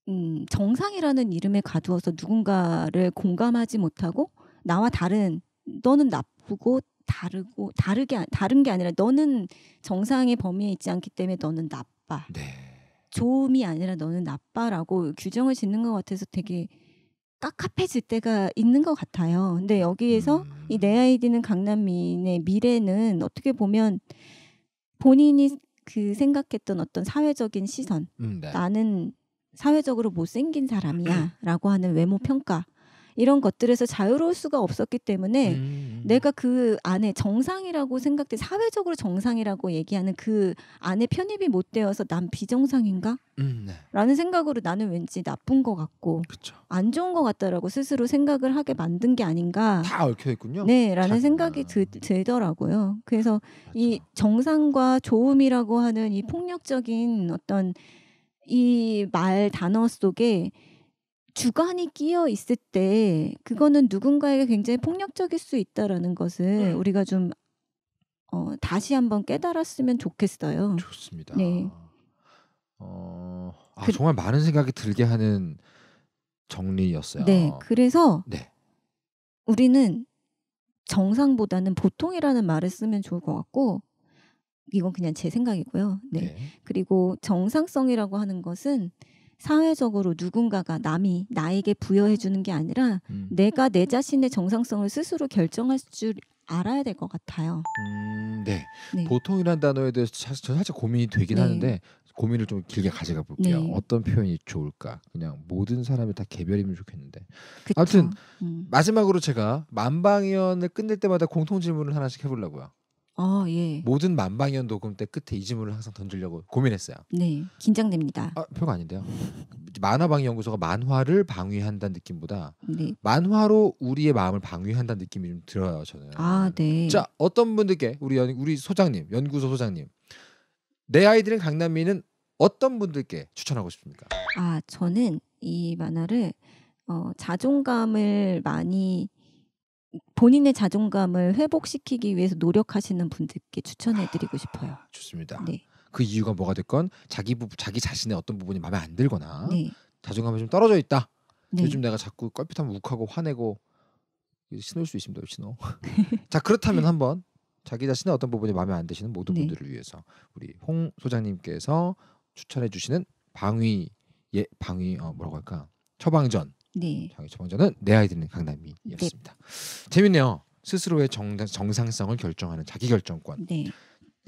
음, 정상이라는 이름에 가두어서 누군가를 공감하지 못하고 나와 다른 너는 나쁘고 다르고 다르게 다른 게 아니라 너는 정상의 범위에 있지 않기 때문에 너는 나빠. 네. 좋음이 아니라 너는 나빠라고 규정을 짓는 것 같아서 되게 깝깝해질 때가 있는 것 같아요. 근데 여기에서 음. 이내 아이디는 강남민의 미래는 어떻게 보면 본인이 그 생각했던 어떤 사회적인 시선, 음, 네. 나는 사회적으로 못생긴 사람이야라고 음. 하는 외모 평가 이런 것들에서 자유로울 수가 없었기 때문에 음. 음. 음. 내가 그 안에 정상이라고 생각돼 사회적으로 정상이라고 얘기하는 그 안에 편입이 못 되어서 난 비정상인가? 음, 네. 라는 생각으로 나는 왠지 나쁜 것 같고 그쵸. 안 좋은 것 같다라고 스스로 생각을 하게 만든 게 아닌가 다 얽혀 있군요. 네라는 생각이 아. 드, 들더라고요. 그래서 맞아. 이 정상과 좋음이라고 하는 이 폭력적인 어떤 이 말 단어 속에 주관이 끼어 있을 때 그거는 누군가에게 굉장히 폭력적일 수 있다라는 것을 음. 우리가 좀 어, 다시 한번 깨달았으면 좋겠어요. 좋습니다. 네. 어, 아, 그, 정말 많은 생각이 들게 하는 정리였어요. 네, 그래서 네. 우리는 정상보다는 보통이라는 말을 쓰면 좋을 것 같고 이건 그냥 제 생각이고요. 네. 네. 그리고 정상성이라고 하는 것은 사회적으로 누군가가 남이 나에게 부여해 주는 게 아니라 음. 내가 내 자신의 정상성을 스스로 결정할 줄 알아야 될 것 같아요. 음, 네. 네. 보통이란 단어에 대해서 사실, 저는 사실 고민이 되긴 네. 하는데 고민을 좀 길게 가져가 볼게요. 네. 어떤 표현이 좋을까? 그냥 모든 사람이 다 개별이면 좋겠는데. 그쵸. 아무튼 음. 마지막으로 제가 만방위원을 끝낼 때마다 공통 질문을 하나씩 해보려고요. 어, 예. 모든 만방연 녹음 때 끝에 이 질문을 항상 던지려고 고민했어요. 네, 긴장됩니다. 아, 별거 아닌데요. 만화방위연구소가 만화를 방위한다는 느낌보다 네. 만화로 우리의 마음을 방위한다는 느낌이 좀 들어요, 저는. 아, 네. 자, 어떤 분들께 우리 연, 우리 소장님, 연구소 소장님, 내 아이들은 강남미는 어떤 분들께 추천하고 싶습니까? 아, 저는 이 만화를 어, 자존감을 많이 본인의 자존감을 회복시키기 위해서 노력하시는 분들께 추천해드리고 아, 싶어요. 좋습니다. 네. 그 이유가 뭐가 됐건 자기 부, 자기 자신의 어떤 부분이 마음에 안 들거나 네. 자존감이 좀 떨어져 있다. 네. 요즘 내가 자꾸 껄핏하면 욱하고 화내고 신호수 있습니다. 신호. 자 그렇다면 네. 한번 자기 자신의 어떤 부분이 마음에 안 드시는 모든 네. 분들을 위해서 우리 홍 소장님께서 추천해주시는 방위 예 방위 어 뭐라고 할까 처방전 네. 저희 첫 번째는 내 아이들은 강남이었습니다. 네. 재밌네요. 스스로의 정, 정상성을 결정하는 자기 결정권. 네.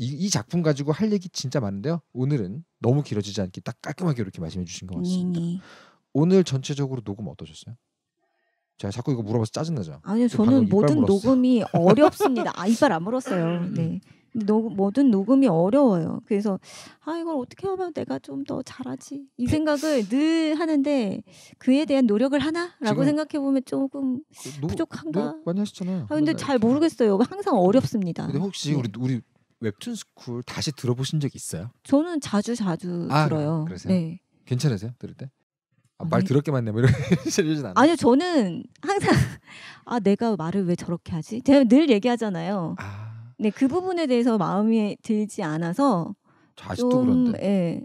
이, 이, 작품 가지고 할 얘기 진짜 많은데요. 오늘은 너무 길어지지 않게 딱 깔끔하게 이렇게 말씀해 주신 것 같습니다. 네. 네. 오늘 전체적으로 녹음 어떠셨어요? 제가 자꾸 이거 물어봐서 짜증나죠. 아니요, 저는 모든 녹음이 어렵습니다. 아, 이빨 안 물었어요. 음. 네. 노, 모든 녹음이 어려워요. 그래서 아 이걸 어떻게 하면 내가 좀 더 잘하지 이 네. 생각을 늘 하는데 그에 대한 노력을 하나라고 생각해 보면 조금 노, 그 부족한가. 많이 하시잖아요. 아 근데 잘 그 모르겠어요. 항상 음. 어렵습니다. 근데 혹시 네. 우리 우리 웹툰 스쿨 다시 들어보신 적 있어요? 저는 자주 자주 아, 들어요. 그러세요? 네. 괜찮으세요? 들을 때? 아, 말 더럽게 많네 뭐 이런 이진 않아요. 아니요 저는 항상 아 내가 말을 왜 저렇게 하지? 제가 늘 얘기하잖아요. 아. 네, 그 부분에 대해서 마음이 들지 않아서 아직도 좀, 그런데. 예.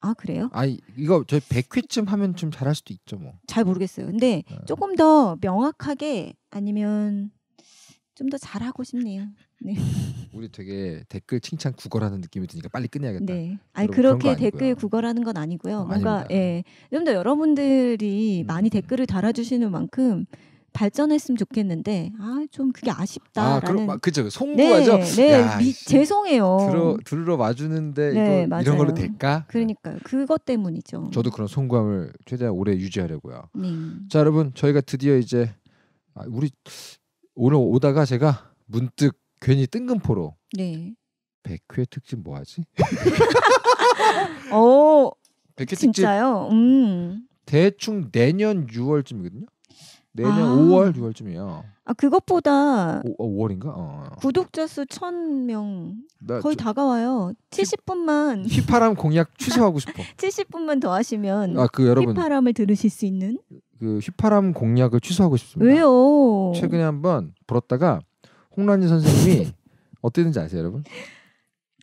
아 그래요? 아 이거 저희 100회쯤 하면 좀 잘할 수도 있죠 뭐. 잘 모르겠어요. 근데 네. 조금 더 명확하게 아니면 좀 더 잘하고 싶네요. 네. 우리 되게 댓글 칭찬 구걸하는 느낌이 드니까 빨리 끝내야겠다. 네. 아니 그렇게 댓글 구걸하는 건 아니고요. 어, 뭔가 아닙니다. 예. 좀더 여러분들이 많이 음. 댓글을 달아주시는 만큼 발전했으면 좋겠는데 아 좀 그게 아쉽다라는. 아, 그죠 아, 네, 송구하죠. 네, 네 야, 미, 죄송해요. 들어 들러 와주는데 네, 이거, 이런 걸로 될까? 그러니까요. 그것 때문이죠. 저도 그런 송구함을 최대한 오래 유지하려고요. 네. 자 여러분 저희가 드디어 이제 아, 우리 오늘 오다가 제가 문득 괜히 뜬금포로 네. 백회 특집 뭐 하지? 어. 백회 특집. 진짜요? 음. 대충 내년 6월쯤이거든요. 내년 아. 5월 6월쯤이에요. 아 그것보다 5, 어, 월인가 어, 어. 구독자 수 1000명 거의 다가와요. 70분만 휘파람 공약 취소하고 싶어. 70분만 더 하시면 아, 그 여러분 휘파람을 들으실 수 있는 그 휘파람 공약을 취소하고 싶습니다. 왜요? 최근에 한번 불었다가 홍란희 선생님이 어떻는지 아세요, 여러분?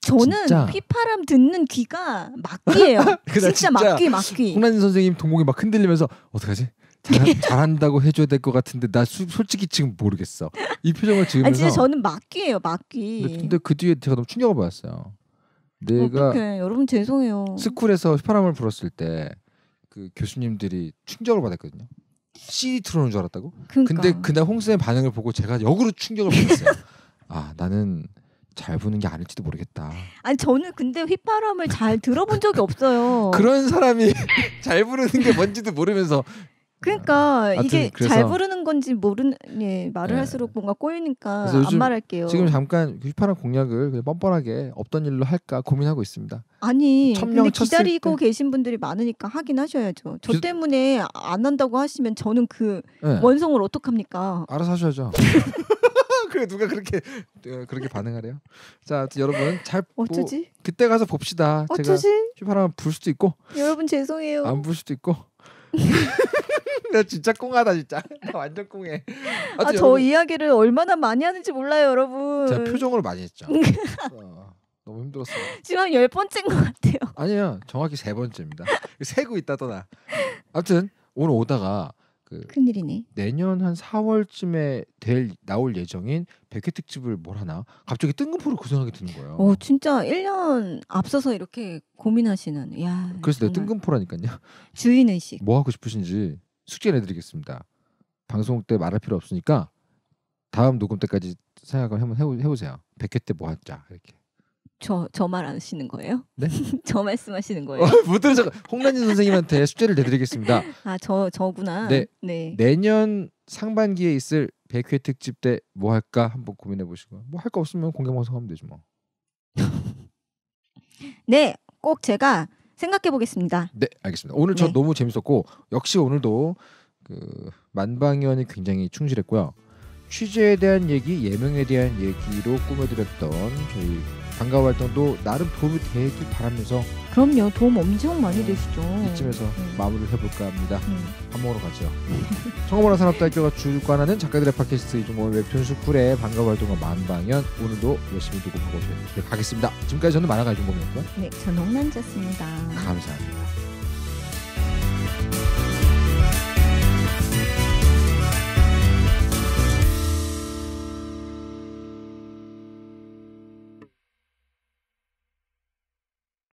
저는 진짜. 휘파람 듣는 귀가 막귀예요. 진짜, 진짜 막귀 막귀. 홍란희 선생님 동공이 막 흔들리면서 어떡하지? 잘, 네. 한다고 해줘야 될 것 같은데 나 수, 솔직히 지금 모르겠어. 이 표정을 지금. 아 진짜 저는 막귀예요, 막귀. 근데, 근데, 그 뒤에 제가 너무 충격을 받았어요. 내가 어떡해. 여러분 죄송해요. 스쿨에서 휘파람을 불었을 때 그 교수님들이 충격을 받았거든요. CD 틀어놓은 줄 알았다고? 그러니까. 근데 그날 홍쌤의 반응을 보고 제가 역으로 충격을 받았어요. 아 나는 잘 부는 게 아닐지도 모르겠다. 아니 저는 근데 휘파람을 잘 들어본 적이 없어요. 그런 사람이 잘 부르는 게 뭔지도 모르면서 그러니까 아, 이게 네, 잘 부르는 건지 모르는 예, 말을 예. 할수록 뭔가 꼬이니까 안 말할게요. 지금 잠깐 휘파람 공약을 그냥 뻔뻔하게 없던 일로 할까 고민하고 있습니다. 아니 근데 기다리고 때. 계신 분들이 많으니까 하긴 하셔야죠. 저 기... 때문에 안 한다고 하시면 저는 그 예. 원성을 어떡합니까? 알아서 하셔야죠. 그 누가 그렇게 어, 그렇게 반응하래요? 자 여러분 잘 어쩌지? 뭐, 그때 가서 봅시다. 어쩌지? 휘파람 불 수도 있고 여러분 죄송해요. 안불 수도 있고. 나 진짜 꽁하다 진짜. 나 완전 꽁해. 아 저 이야기를 얼마나 많이 하는지 몰라요, 여러분. 제가 표정으로 많이 했죠. 음. 어, 너무 힘들었어 지금 열 번째인 것 같아요. 아니요, 정확히 세 번째입니다. 세고 있다 떠나. 아무튼 오늘 오다가 그 큰일이네. 내년 한 4월쯤에 될 나올 예정인 백회 특집을 뭘 하나 갑자기 뜬금포로 그 생각이 드는 거예요. 어 진짜 1년 앞서서 이렇게 고민하시는 야. 그래서 내가 뜬금포라니까요. 주인 의식. 뭐 하고 싶으신지 숙제 내드리겠습니다. 방송 때 말할 필요 없으니까 다음 녹음 때까지 생각을 한번 해보, 해보세요. 100회 때뭐 하자 이렇게. 저 저 말 안 하시는 거예요? 네? 저 말씀하시는 거예요? 무슨 어, 들으셔. 홍란진 선생님한테 숙제를 내드리겠습니다. 아저 저구나. 네. 네. 내년 상반기에 있을 100회 특집 때 뭐 할까 한번 고민해 보시고 뭐 할 거 없으면 공개 방송하면 되지 뭐. 네, 꼭 제가 생각해 보겠습니다. 네, 알겠습니다. 오늘 저 네. 너무 재밌었고 역시 오늘도 그 만방위원이 굉장히 충실했고요. 취재에 대한 얘기, 예명에 대한 얘기로 꾸며드렸던 저희 반가워 활동도 나름 도움이 되길 바라면서 그럼요 도움 엄청 많이 음, 되시죠 이쯤에서 음. 마무리를 해볼까 합니다 음. 밥 먹으러 가죠 청어보라 산업대학교가 주관하는 작가들의 팟캐스트 이종원 웹툰수 쿨의 반가 활동과 만방연 오늘도 열심히 두고 보고 가겠습니다 지금까지 저는 만화가 이종범이었고요 네전 홍란지였습니다 감사합니다